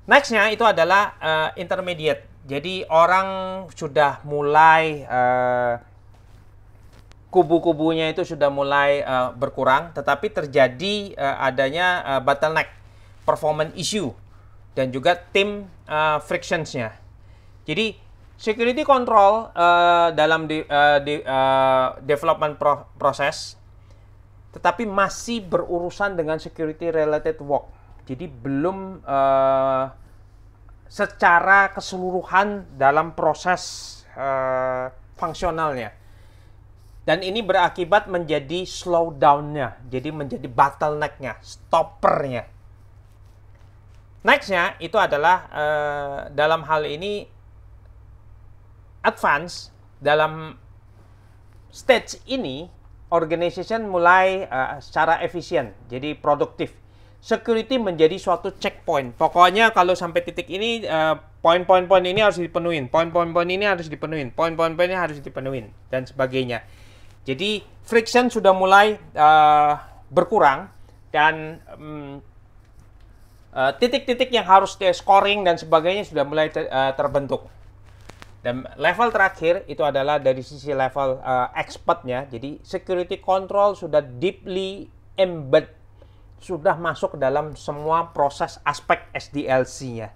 Nextnya itu adalah uh, intermediate jadi orang sudah mulai uh, kubu-kubunya itu sudah mulai uh, berkurang, tetapi terjadi uh, adanya uh, bottleneck, performance issue, dan juga tim uh, frictionsnya. Jadi security control uh, dalam di, uh, di, uh, development pro proses, tetapi masih berurusan dengan security related work. Jadi belum uh, secara keseluruhan dalam proses uh, fungsionalnya. Dan ini berakibat menjadi slowdown-nya, jadi menjadi bottleneck-nya, stoppernya. Nextnya itu adalah uh, dalam hal ini advance dalam stage ini organization mulai uh, secara efisien, jadi produktif security menjadi suatu checkpoint. Pokoknya kalau sampai titik ini uh, eh, poin-poin-poin ini harus dipenuhin, poin-poin-poin ini harus dipenuhin, poin-poin-poin ini harus dipenuhin dan sebagainya. Jadi friction sudah mulai uh, berkurang dan um, uh, titik-titik yang harus di scoring dan sebagainya sudah mulai ter, uh, terbentuk. Dan level terakhir itu adalah dari sisi level uh, expertnya. Jadi security control sudah deeply embedded sudah masuk dalam semua proses aspek SDLC-nya.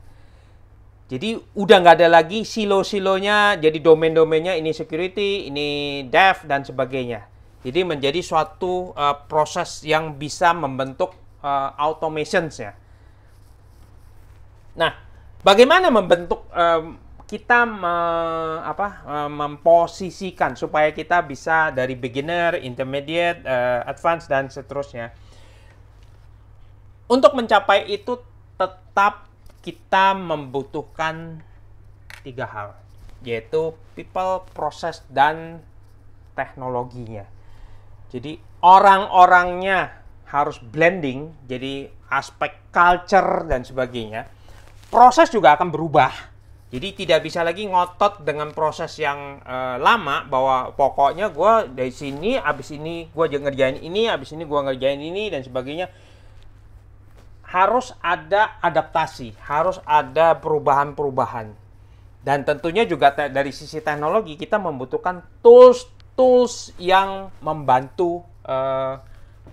Jadi udah nggak ada lagi silo-silonya, jadi domain-domainnya ini security, ini dev, dan sebagainya. Jadi menjadi suatu uh, proses yang bisa membentuk uh, eh, automations-nya. Nah, bagaimana membentuk um, kita me, apa, memposisikan supaya kita bisa dari beginner, intermediate, uh, advance, dan seterusnya untuk mencapai itu tetap kita membutuhkan tiga hal, yaitu people, proses, dan teknologinya. Jadi orang-orangnya harus blending, jadi aspek culture dan sebagainya. Proses juga akan berubah. Jadi tidak bisa lagi ngotot dengan proses yang e, lama bahwa pokoknya gue dari sini, abis ini gue ngerjain ini, abis ini gue ngerjain ini dan sebagainya harus ada adaptasi, harus ada perubahan-perubahan. Dan tentunya juga dari sisi teknologi kita membutuhkan tools-tools yang membantu uh,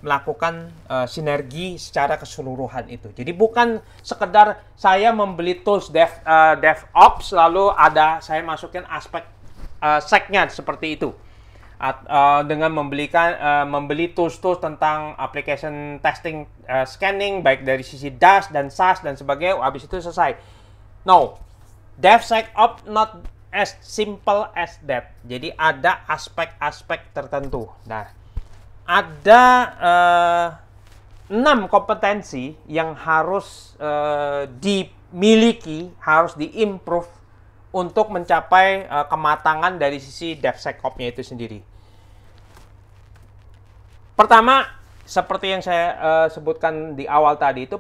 melakukan uh, sinergi secara keseluruhan itu. Jadi bukan sekedar saya membeli tools dev uh, eh, DevOps lalu ada saya masukin aspek uh, seknya seperti itu at, uh, dengan membelikan uh, membeli tools-tools tentang application testing uh, scanning baik dari sisi Dash dan SAS dan sebagainya habis itu selesai. No. DevSecOps not as simple as that. Jadi ada aspek-aspek tertentu. Nah, ada uh, enam kompetensi yang harus uh, dimiliki, harus diimprove untuk mencapai uh, kematangan dari sisi DevSecOps-nya itu sendiri. Pertama, seperti yang saya uh, sebutkan di awal tadi itu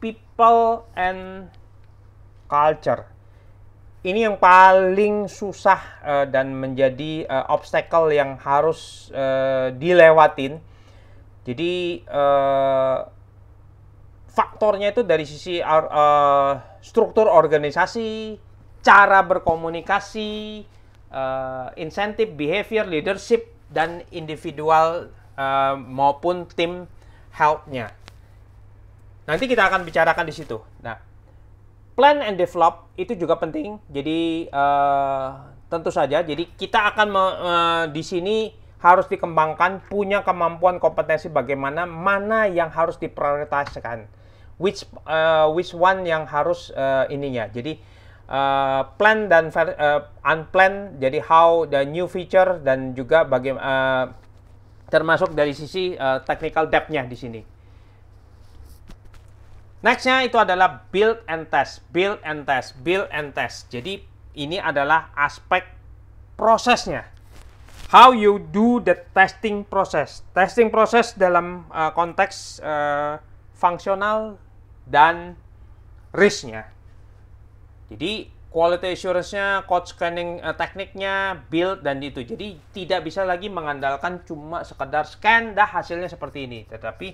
people and culture. Ini yang paling susah uh, dan menjadi uh, obstacle yang harus uh, dilewatin. Jadi uh, faktornya itu dari sisi uh, struktur organisasi, cara berkomunikasi, uh, insentif, behavior, leadership, dan individual uh, maupun tim health-nya. Nanti kita akan bicarakan di situ. Nah, plan and develop itu juga penting. Jadi uh, tentu saja. Jadi kita akan uh, di sini harus dikembangkan punya kemampuan kompetensi bagaimana mana yang harus diprioritaskan, which uh, which one yang harus uh, ininya. Jadi uh, plan dan uh, unplanned jadi how the new feature dan juga bagaimana uh, termasuk dari sisi uh, technical depth-nya di sini. Nextnya itu adalah build and test, build and test, build and test. Jadi ini adalah aspek prosesnya. How you do the testing process. Testing process dalam uh, konteks uh, fungsional dan risk-nya. Jadi quality assurance-nya, code scanning uh, eh, tekniknya, build dan itu. Jadi tidak bisa lagi mengandalkan cuma sekedar scan dah hasilnya seperti ini. Tetapi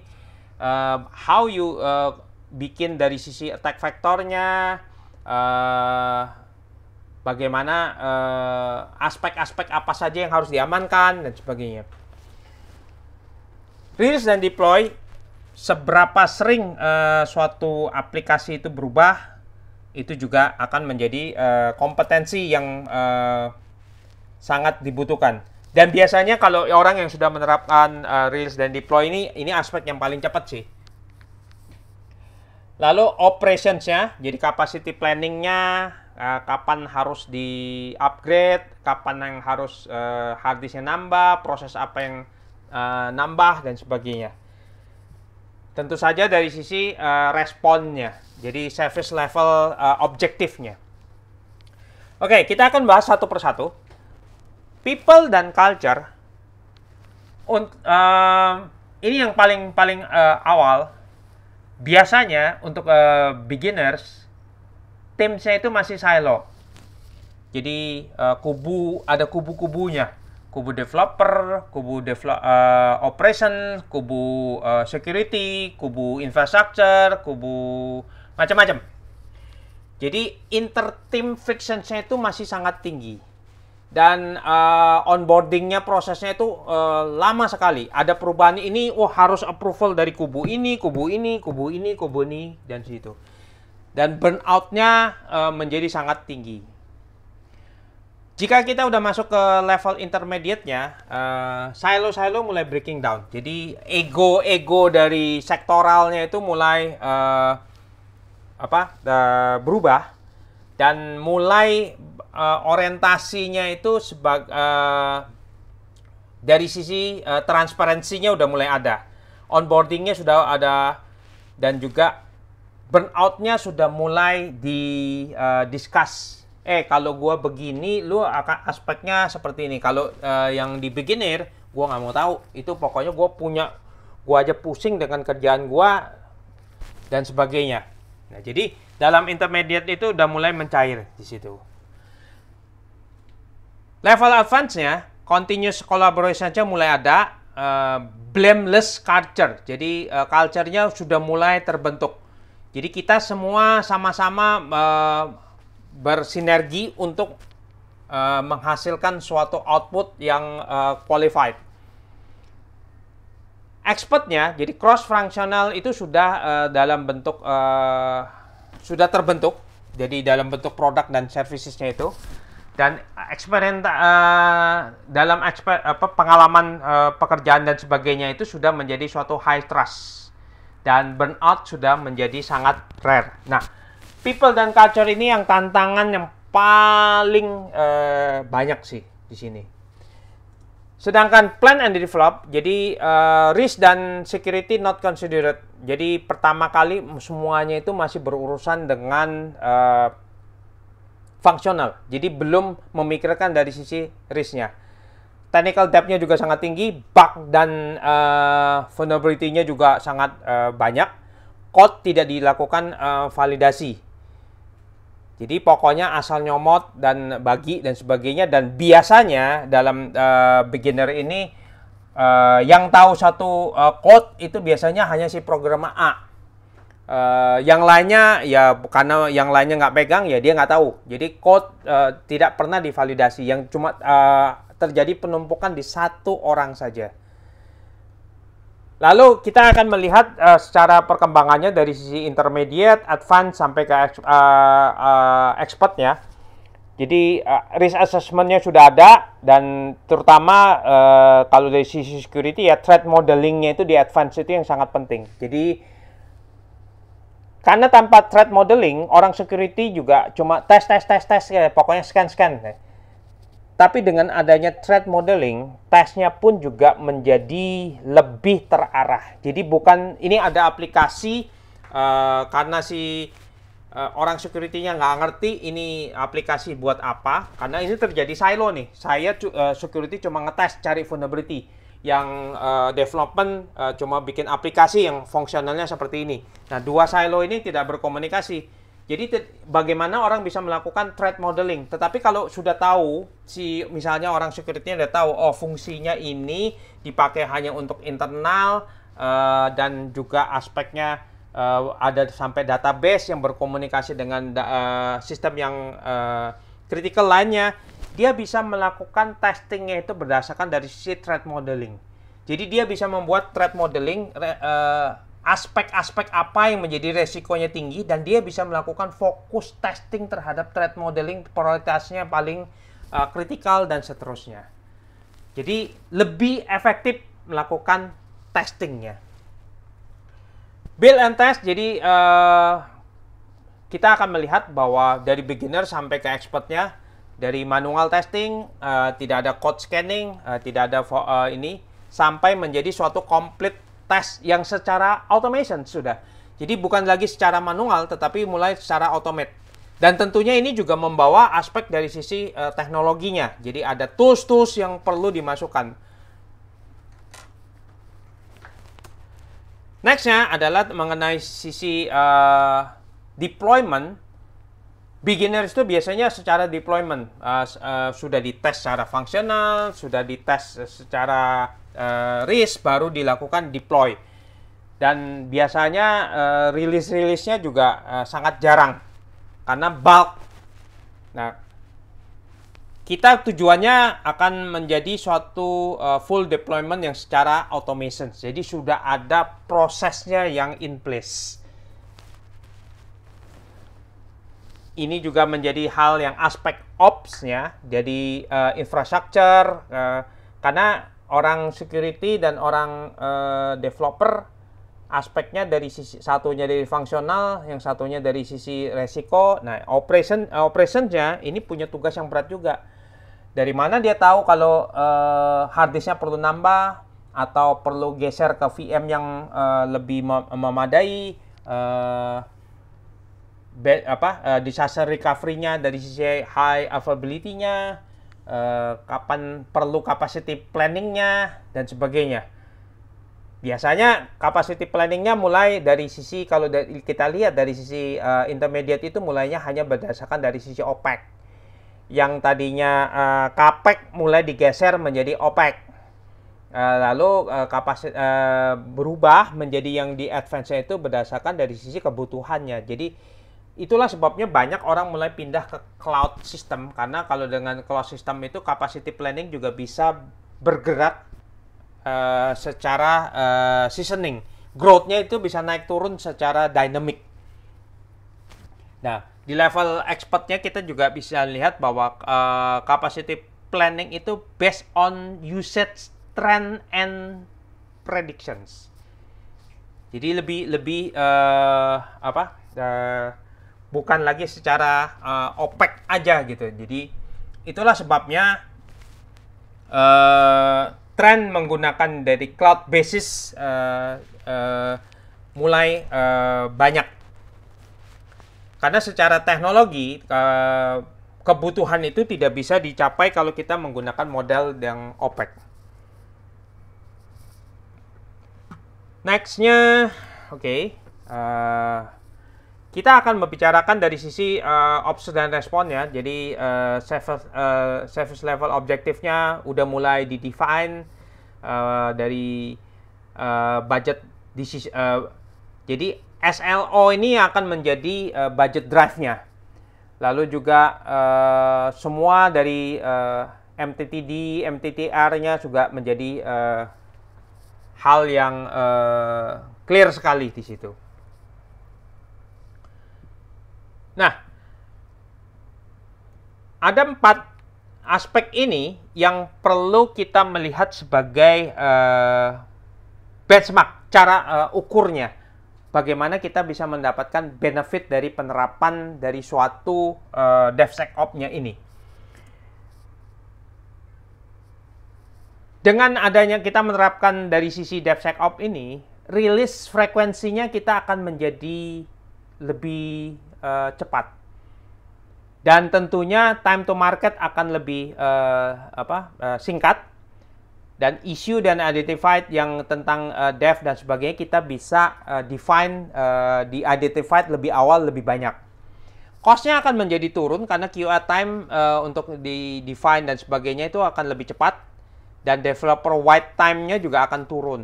uh, how you uh, bikin dari sisi attack vektornya uh, bagaimana aspek-aspek uh, apa saja yang harus diamankan dan sebagainya. Release dan deploy seberapa sering uh, suatu aplikasi itu berubah itu juga akan menjadi uh, kompetensi yang uh, sangat dibutuhkan. Dan biasanya kalau orang yang sudah menerapkan uh, eh, Rails dan deploy ini, ini aspek yang paling cepat sih. Lalu operationsnya jadi capacity planningnya uh, kapan harus di-upgrade, kapan yang harus uh, harddisk nambah, proses apa yang uh, nambah, dan sebagainya. Tentu saja dari sisi uh, responnya, jadi service level uh, objektifnya. Oke, okay, kita akan bahas satu persatu. People dan culture. Un, uh, eh, ini yang paling paling uh, awal. Biasanya untuk uh, beginners, timnya itu masih silo. Jadi uh, kubu ada kubu-kubunya kubu developer, kubu develop, uh, operation, kubu uh, security, kubu infrastructure, kubu macam-macam. Jadi inter team frictionnya itu masih sangat tinggi dan uh, onboardingnya prosesnya itu uh, lama sekali. Ada perubahan ini, oh harus approval dari kubu ini, kubu ini, kubu ini, kubu ini dan situ. Dan burnoutnya uh, menjadi sangat tinggi. Jika kita udah masuk ke level intermediate-nya, uh, silo-silo mulai breaking down. Jadi ego-ego dari sektoralnya itu mulai uh, apa uh, berubah dan mulai uh, orientasinya itu sebagai uh, dari sisi uh, transparansinya udah mulai ada, onboardingnya sudah ada dan juga burnoutnya sudah mulai di uh, discuss eh kalau gue begini lu akan aspeknya seperti ini kalau uh, yang di beginner gue nggak mau tahu itu pokoknya gue punya gue aja pusing dengan kerjaan gue dan sebagainya nah jadi dalam intermediate itu udah mulai mencair di situ level advance-nya continuous collaboration aja mulai ada uh, blameless culture jadi uh, culture-nya sudah mulai terbentuk jadi kita semua sama-sama bersinergi untuk uh, menghasilkan suatu output yang uh, qualified. Expertnya, jadi cross functional itu sudah uh, dalam bentuk uh, sudah terbentuk, jadi dalam bentuk produk dan servicesnya itu. Dan eksperimen uh, dalam eksper, apa, pengalaman uh, pekerjaan dan sebagainya itu sudah menjadi suatu high trust dan burnout sudah menjadi sangat rare. Nah, people dan culture ini yang tantangan yang paling uh, banyak sih di sini. Sedangkan plan and develop, jadi uh, risk dan security not considered. Jadi pertama kali semuanya itu masih berurusan dengan uh, eh, fungsional. Jadi belum memikirkan dari sisi risknya. Technical depth-nya juga sangat tinggi, bug dan uh, vulnerability-nya juga sangat uh, banyak. Code tidak dilakukan uh, validasi jadi pokoknya asal nyomot dan bagi dan sebagainya dan biasanya dalam uh, beginner ini uh, yang tahu satu uh, code itu biasanya hanya si programmer A. Uh, yang lainnya ya karena yang lainnya nggak pegang ya dia nggak tahu. Jadi code uh, tidak pernah divalidasi. Yang cuma uh, terjadi penumpukan di satu orang saja. Lalu kita akan melihat uh, secara perkembangannya dari sisi intermediate, advance sampai ke uh, uh, expertnya. Jadi uh, risk assessmentnya sudah ada dan terutama uh, kalau dari sisi security ya threat modelingnya itu di advance itu yang sangat penting. Jadi karena tanpa threat modeling orang security juga cuma tes tes tes tes ya pokoknya scan scan. Ya tapi dengan adanya trade modeling, tesnya pun juga menjadi lebih terarah. Jadi bukan ini ada aplikasi uh, karena si uh, orang security-nya nggak ngerti ini aplikasi buat apa. Karena ini terjadi silo nih. Saya uh, security cuma ngetes cari vulnerability. Yang uh, development uh, cuma bikin aplikasi yang fungsionalnya seperti ini. Nah, dua silo ini tidak berkomunikasi jadi bagaimana orang bisa melakukan threat modeling. Tetapi kalau sudah tahu si misalnya orang security sudah tahu oh fungsinya ini dipakai hanya untuk internal uh, dan juga aspeknya uh, ada sampai database yang berkomunikasi dengan uh, sistem yang uh, critical lainnya, dia bisa melakukan testingnya itu berdasarkan dari sisi threat modeling. Jadi dia bisa membuat threat modeling uh, aspek-aspek apa yang menjadi resikonya tinggi dan dia bisa melakukan fokus testing terhadap threat modeling prioritasnya paling uh, kritikal dan seterusnya. Jadi lebih efektif melakukan testingnya. Build and test jadi uh, kita akan melihat bahwa dari beginner sampai ke expertnya dari manual testing uh, tidak ada code scanning uh, tidak ada uh, ini sampai menjadi suatu complete tes yang secara automation sudah. Jadi bukan lagi secara manual tetapi mulai secara automate. Dan tentunya ini juga membawa aspek dari sisi uh, teknologinya. Jadi ada tools-tools yang perlu dimasukkan. Nextnya adalah mengenai sisi uh, deployment. Beginners itu biasanya secara deployment uh, uh, sudah dites secara fungsional, sudah dites secara uh, eh, risk baru dilakukan deploy. Dan biasanya uh, rilis-rilisnya juga uh, sangat jarang karena bulk. Nah, kita tujuannya akan menjadi suatu uh, full deployment yang secara automation. Jadi sudah ada prosesnya yang in place. Ini juga menjadi hal yang aspek ops-nya, jadi uh, infrastructure, uh, karena orang security dan orang uh, developer aspeknya dari sisi satunya dari fungsional, yang satunya dari sisi resiko. Nah, operation uh, eh, operationnya ini punya tugas yang berat juga. Dari mana dia tahu kalau uh, eh, harddisknya perlu nambah atau perlu geser ke VM yang uh, lebih mem memadai? Uh, apa uh, disaster recovery-nya dari sisi high availability-nya Eh, kapan perlu capacity planningnya dan sebagainya. Biasanya capacity planningnya mulai dari sisi kalau kita lihat dari sisi uh, intermediate itu mulainya hanya berdasarkan dari sisi OPEC. Yang tadinya uh, CAPEC mulai digeser menjadi OPEC. Uh, lalu uh, kapasit, uh, berubah menjadi yang di advance itu berdasarkan dari sisi kebutuhannya. Jadi Itulah sebabnya banyak orang mulai pindah ke cloud system karena kalau dengan cloud system itu capacity planning juga bisa bergerak uh, secara uh, seasoning. Growth-nya itu bisa naik turun secara dynamic. Nah, di level expertnya kita juga bisa lihat bahwa uh, capacity planning itu based on usage trend and predictions. Jadi lebih lebih uh, apa? Uh, bukan lagi secara uh, eh, OPEC aja gitu. Jadi itulah sebabnya uh, tren menggunakan dari cloud basis uh, uh, mulai uh, banyak. Karena secara teknologi uh, kebutuhan itu tidak bisa dicapai kalau kita menggunakan model yang OPEC. Nextnya, oke. Okay, kita akan membicarakan dari sisi uh, eh, opsi dan responnya. Jadi uh, service, uh, service level objektifnya udah mulai define uh, dari uh, budget di sisi, uh, jadi SLO ini akan menjadi uh, budget drive-nya. Lalu juga uh, semua dari uh, MTTD, MTTR-nya juga menjadi uh, hal yang uh, clear sekali di situ. Nah, ada empat aspek ini yang perlu kita melihat sebagai uh, benchmark, cara uh, ukurnya. Bagaimana kita bisa mendapatkan benefit dari penerapan dari suatu uh, DevSecOps-nya ini. Dengan adanya kita menerapkan dari sisi DevSecOps ini, rilis frekuensinya kita akan menjadi lebih uh, cepat. Dan tentunya time to market akan lebih uh, apa uh, singkat dan issue dan identified yang tentang uh, dev dan sebagainya kita bisa uh, define uh, di identified lebih awal lebih banyak. Costnya akan menjadi turun karena QA time uh, untuk di define dan sebagainya itu akan lebih cepat dan developer white time-nya juga akan turun.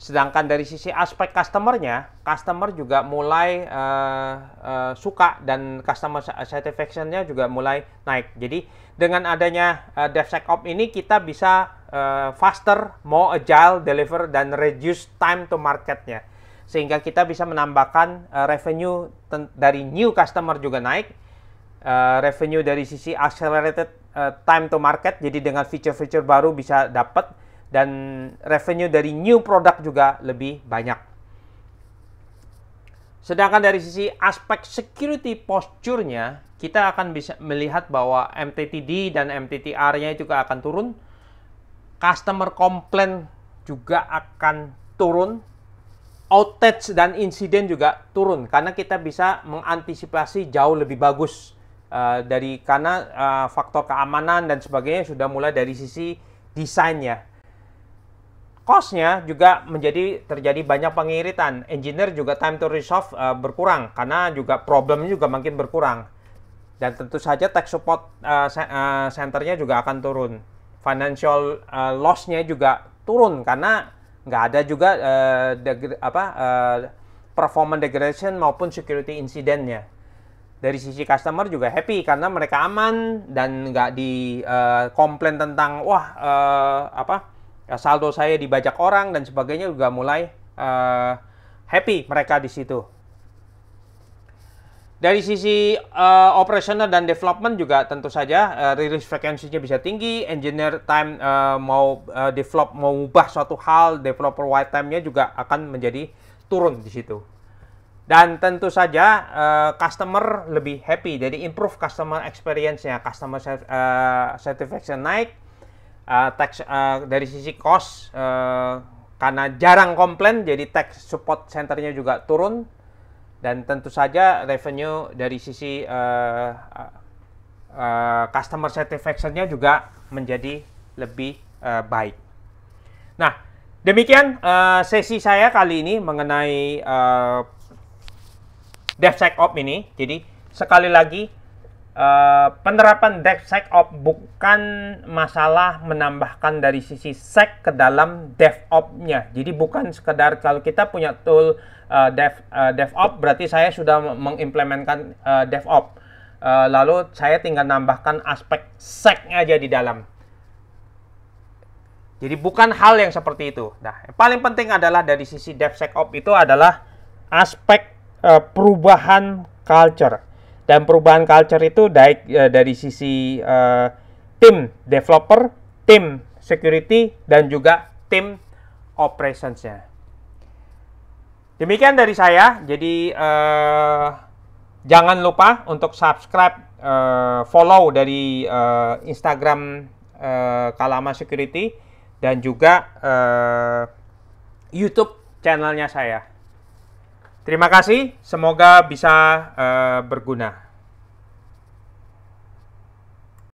Sedangkan dari sisi aspek customernya, customer juga mulai uh, uh, suka dan customer satisfactionnya juga mulai naik. Jadi dengan adanya uh, DevSecOps ini kita bisa uh, faster, more agile deliver dan reduce time to marketnya. Sehingga kita bisa menambahkan uh, revenue dari new customer juga naik, uh, revenue dari sisi accelerated uh, time to market. Jadi dengan feature-feature baru bisa dapat dan revenue dari new product juga lebih banyak. Sedangkan dari sisi aspek security posturnya, kita akan bisa melihat bahwa MTTD dan MTTR-nya juga akan turun. Customer complaint juga akan turun. Outage dan insiden juga turun karena kita bisa mengantisipasi jauh lebih bagus uh, dari karena uh, faktor keamanan dan sebagainya sudah mulai dari sisi desainnya Costnya juga menjadi terjadi banyak pengiritan. Engineer juga time to resolve uh, berkurang karena juga problemnya juga makin berkurang. Dan tentu saja tech support uh, centernya juga akan turun. Financial uh, loss-nya juga turun karena nggak ada juga uh, apa uh, performance degradation maupun security incidentnya. Dari sisi customer juga happy karena mereka aman dan nggak di uh, komplain tentang wah uh, apa Ya, saldo saya dibajak orang dan sebagainya juga mulai uh, happy mereka di situ. Dari sisi uh, operational dan development juga tentu saja uh, release frekuensinya bisa tinggi, engineer time uh, mau uh, develop mau ubah suatu hal, developer wait time-nya juga akan menjadi turun di situ. Dan tentu saja uh, customer lebih happy, jadi improve customer experience-nya, customer uh, satisfaction naik, uh, tax uh, dari sisi cost uh, karena jarang komplain jadi tax support centernya juga turun dan tentu saja revenue dari sisi uh, uh, customer satisfaction-nya juga menjadi lebih uh, baik. Nah, demikian uh, sesi saya kali ini mengenai uh, DevSecOps ini. Jadi sekali lagi Eh, penerapan DevSecOps bukan masalah menambahkan dari sisi sec ke dalam DevOps-nya. Jadi bukan sekedar kalau kita punya tool uh, Dev uh, eh, DevOps berarti saya sudah mengimplementkan uh, DevOps. Uh, lalu saya tinggal nambahkan aspek sec aja di dalam. Jadi bukan hal yang seperti itu. Nah, yang paling penting adalah dari sisi DevSecOps itu adalah aspek uh, perubahan culture dan perubahan culture itu dari, eh, dari sisi uh, tim developer, tim security, dan juga tim operationsnya. Demikian dari saya. Jadi uh, jangan lupa untuk subscribe, uh, follow dari uh, Instagram uh, Kalama Security dan juga uh, YouTube channelnya saya. Terima kasih, semoga bisa uh, berguna.